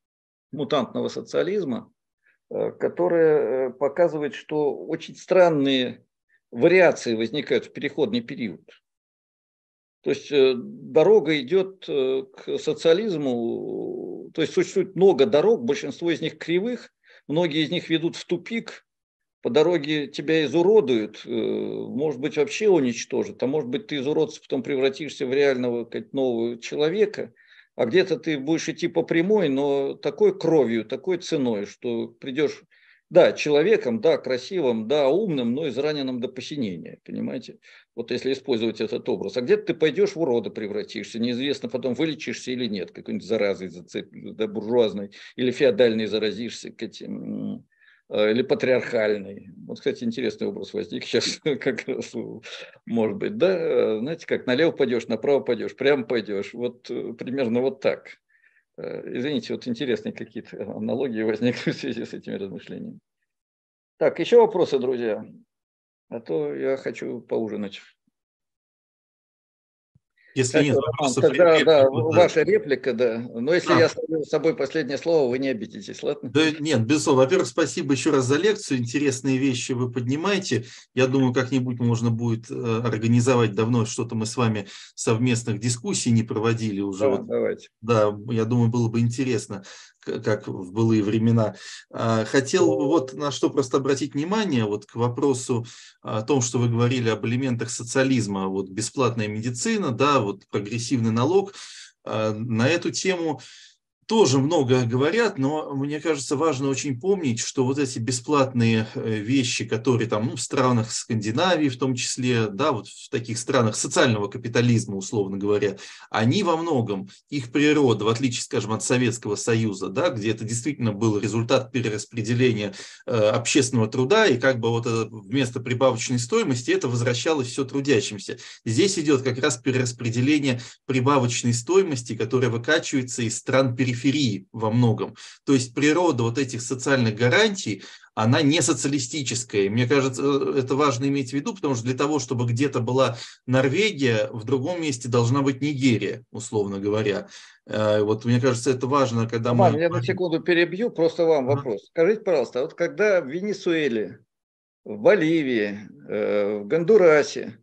A: мутантного социализма, э, которая э, показывает, что очень странные вариации возникают в переходный период. То есть дорога идет к социализму, то есть существует много дорог, большинство из них кривых, многие из них ведут в тупик, по дороге тебя изуродуют, э, может быть, вообще уничтожат, а может быть, ты изуродца потом превратишься в реального как, нового человека, а где-то ты будешь идти по прямой, но такой кровью, такой ценой, что придешь, да, человеком, да, красивым, да, умным, но израненным до посинения, понимаете? Вот если использовать этот образ. А где-то ты пойдешь в урода превратишься, неизвестно потом, вылечишься или нет, какой-нибудь заразой, да, буржуазной или феодальной заразишься, к этим, Э, или патриархальный. Вот, кстати, интересный образ возник сейчас как раз, может быть, да? Э, знаете, как налево пойдешь, направо пойдешь, прямо пойдешь. Вот э, примерно вот так. Извините, вот интересные какие-то аналогии возникли в связи с этими размышлениями. Так, еще вопросы, друзья? А то я хочу поужинать. Если нет вопросов, тогда, реплику, да, да, ваша реплика, да. Но если а. я ставлю с собой последнее слово, вы не обидитесь, ладно?
B: Да нет, безусловно. Во-первых, спасибо еще раз за лекцию. Интересные вещи вы поднимаете. Я думаю, как-нибудь можно будет э, организовать давно что-то мы с вами совместных дискуссий не проводили уже. Да, вот. давайте. Да, я думаю, было бы интересно как в былые времена. А, хотел вот на что просто обратить внимание, вот к вопросу о том, что вы говорили об элементах социализма, вот бесплатная медицина, да, вот прогрессивный налог. А, на эту тему тоже много говорят, но мне кажется, важно очень помнить, что вот эти бесплатные э, вещи, которые там ну, в странах Скандинавии в том числе, да, вот в таких странах социального капитализма, условно говоря, они во многом, их природа, в отличие, скажем, от Советского Союза, да, где это действительно был результат перераспределения э, общественного труда, и как бы вот это вместо прибавочной стоимости это возвращалось все трудящимся. Здесь идет как раз перераспределение прибавочной стоимости, которая выкачивается из стран периферии периферии во многом. То есть природа вот этих социальных гарантий, она не социалистическая. Мне кажется, э, это важно иметь в виду, потому что для того, чтобы где-то была Норвегия, в другом месте должна быть Нигерия,
A: условно говоря. Э, вот мне кажется, это важно, когда Мам, мы... я на секунду перебью, просто вам вопрос. Скажите, пожалуйста, вот когда в Венесуэле, в Боливии, э, в Гондурасе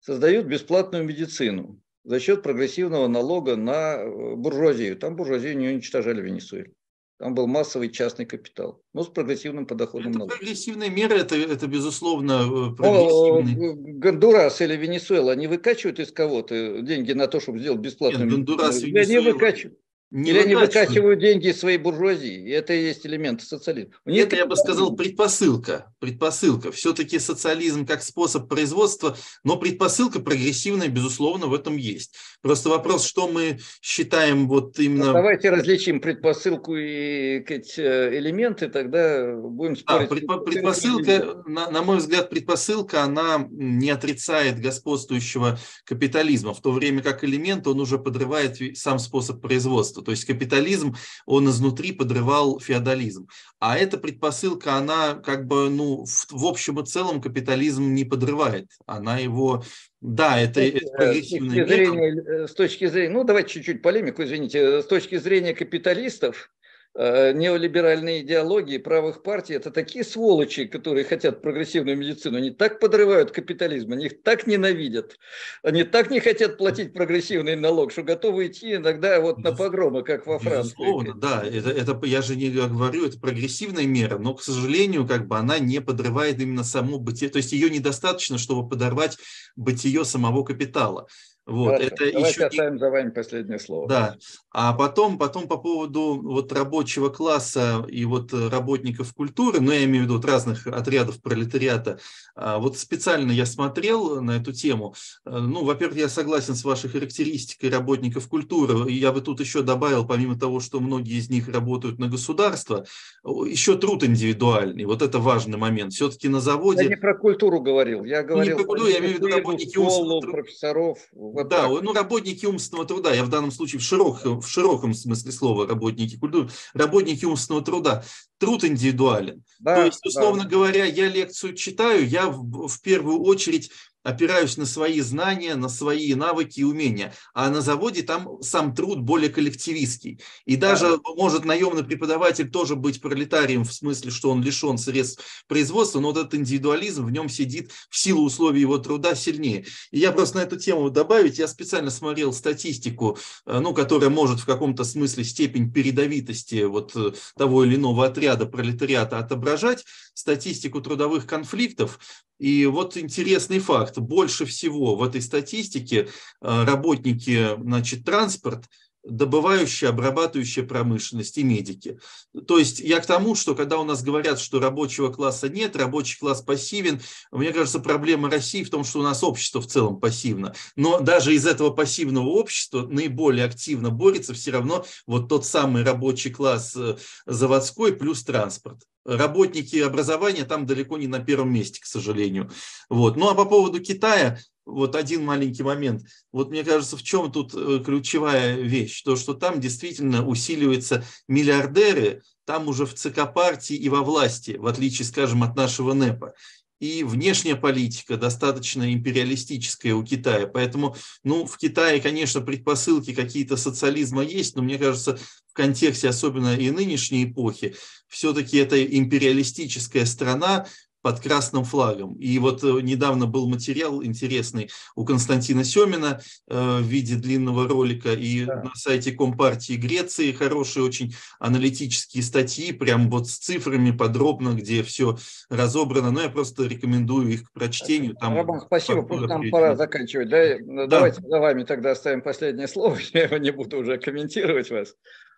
A: создают бесплатную медицину, за счет прогрессивного налога на э, буржуазию. Там буржуазию не уничтожали в Венесуэле. Там был массовый частный капитал, но с прогрессивным подоходным это налогом. Прогрессивные меры, это, это
B: безусловно э, прогрессивные.
A: Э, Гондурас или Венесуэла, они выкачивают из кого-то деньги на то, чтобы сделать бесплатную Нет, Гондурас, Венесуэла. Они выкачивают. Не Или выкачивают деньги из своей буржуазии. И это и есть элемент социализма. У них это, я бы сказал,
B: предпосылка. Предпосылка. Все-таки социализм как способ производства, но предпосылка прогрессивная, безусловно, в этом есть. Просто вопрос,
A: что мы считаем вот именно... Ну, давайте различим предпосылку и э, элементы, тогда будем а, спорить. Да, предпо- предпосылка, на, на мой взгляд, предпосылка,
B: она не отрицает господствующего капитализма, в то время как элемент, он уже подрывает сам способ производства государства. То есть капитализм, он изнутри подрывал феодализм. А эта предпосылка, она как бы, ну, в, в общем и целом капитализм не подрывает. Она его да, это, это прогрессивный с точки, зрения,
A: э, с точки зрения, ну давайте чуть-чуть полемику, извините, э, с точки зрения капиталистов, Э, неолиберальной идеологии правых партий – это такие сволочи, которые хотят прогрессивную медицину. Они так подрывают капитализм, они их так ненавидят, они так не хотят платить прогрессивный налог, что готовы идти иногда вот на погромы, как во Франции. Безусловно,
B: да. Это, это, я же не говорю, это прогрессивная мера, но, к сожалению, как бы она не подрывает именно само бытие. То есть ее недостаточно, чтобы подорвать бытие самого капитала. Вот, Хорошо. это Давайте еще...
A: оставим за вами последнее слово. Да.
B: А потом, потом по поводу вот рабочего класса и вот работников культуры, ну, я имею в виду вот разных отрядов пролетариата, а, вот специально я смотрел на эту тему. Э, ну, во-первых, я согласен с вашей характеристикой работников культуры. Я бы тут еще добавил, помимо того, что многие из них работают на государство, еще труд индивидуальный. Вот это важный момент. Все-таки на заводе... Я не про культуру говорил.
A: Я говорил... не про культуру, я имею в виду работники школу,
B: профессоров да, ну работники умственного труда, я в данном случае в широком, в широком смысле слова работники культуры, работники умственного труда, труд индивидуален. Да, То есть, условно да. говоря, я лекцию читаю, я в, в первую очередь опираюсь на свои знания, на свои навыки и умения. А на заводе там сам труд более коллективистский. И даже да. Ну, может наемный преподаватель тоже быть пролетарием в смысле, что он лишен средств производства, но вот этот индивидуализм в нем сидит в силу условий его труда сильнее. И я просто на эту тему добавить, я специально смотрел статистику, э, ну, которая может в каком-то смысле степень передовитости вот э, того или иного отряда пролетариата отображать статистику трудовых конфликтов. И вот интересный факт. Больше всего в этой статистике э, работники значит, транспорт добывающая, обрабатывающая промышленность и медики. То есть я к тому, что когда у нас говорят, что рабочего класса нет, рабочий класс пассивен, мне кажется, проблема России в том, что у нас общество в целом пассивно. Но даже из этого пассивного общества наиболее активно борется все равно вот тот самый рабочий класс э, заводской плюс транспорт. Работники образования там далеко не на первом месте, к сожалению. Вот. Ну а по поводу Китая, вот один маленький момент. Вот мне кажется, в чем тут э, ключевая вещь? То, что там действительно усиливаются миллиардеры, там уже в ЦК партии и во власти, в отличие, скажем, от нашего НЭПа и внешняя политика достаточно империалистическая у Китая. Поэтому, ну, в Китае, конечно, предпосылки какие-то социализма есть, но мне кажется, в контексте особенно и нынешней эпохи, все-таки это империалистическая страна, под красным флагом. И вот э, недавно был материал интересный у Константина Семина э, в виде длинного ролика, и да. на сайте Компартии Греции хорошие очень аналитические статьи, прям вот с цифрами подробно, где все разобрано. Но я просто рекомендую их к прочтению.
A: Там Роман, спасибо, нам пора заканчивать. Да? да. Давайте за вами тогда оставим последнее слово, я его не буду уже комментировать вас.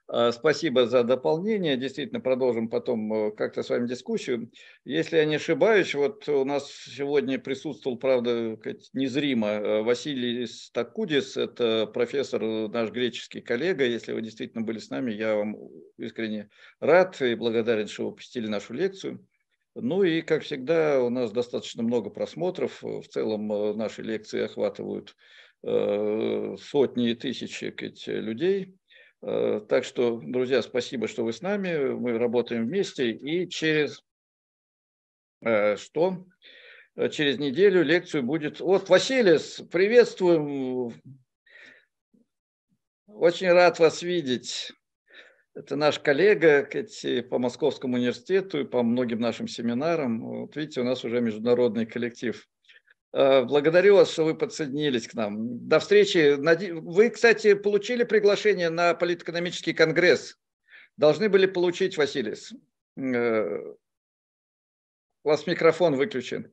A: А, спасибо за дополнение. Действительно, продолжим потом э, как-то с вами дискуссию. Если я не ошибаюсь, вот у нас сегодня присутствовал, правда, незримо э, Василий Стакудис, это профессор, э, наш греческий коллега. Если вы действительно были с нами, я вам искренне рад и благодарен, что вы посетили нашу лекцию. Ну и, как всегда, у нас достаточно много просмотров. В целом наши лекции охватывают сотни и тысячи людей. Э, так что, друзья, спасибо, что вы с нами. Мы работаем вместе. И через э, что? Э, через неделю лекцию будет... Вот, Василис, приветствуем. Очень рад вас видеть. Это наш коллега по Московскому университету и по многим нашим семинарам. Вот видите, у нас уже международный коллектив. Э, благодарю вас, что вы подсоединились к нам. До встречи. Вы, кстати, получили приглашение на политэкономический конгресс. Должны были получить, Василис. Э, у вас микрофон выключен.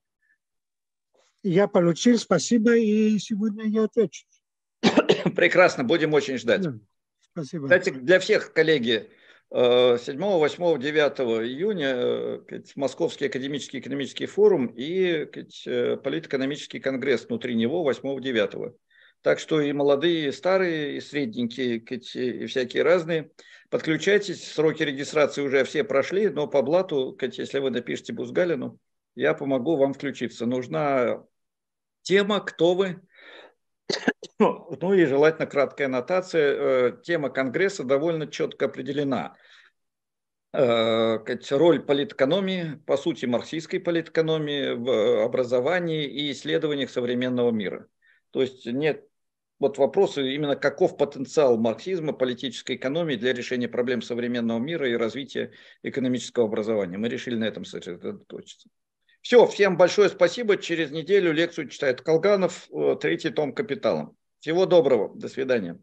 B: Я получил, спасибо, и сегодня я отвечу.
A: Прекрасно, будем очень ждать. спасибо. Кстати, для всех, коллеги, 7, 8, 9 июня э, Московский академический экономический форум и э, политэкономический конгресс внутри него 8, 9. Так что и молодые, и старые, и средненькие, и всякие разные. Подключайтесь, сроки регистрации уже все прошли, но по блату, если вы напишите Бузгалину, я помогу вам включиться. Нужна тема, кто вы, ну, ну и желательно краткая аннотация. Э, тема Конгресса довольно четко определена. Э, роль политэкономии, по сути марксистской политэкономии в э, образовании и исследованиях современного мира. То есть нет вот вопросы именно каков потенциал марксизма, политической экономии для решения проблем современного мира и развития экономического образования. Мы решили на этом сосредоточиться. Все, всем большое спасибо. Через неделю лекцию читает Колганов, э, третий том Капитала. Всего доброго. До свидания.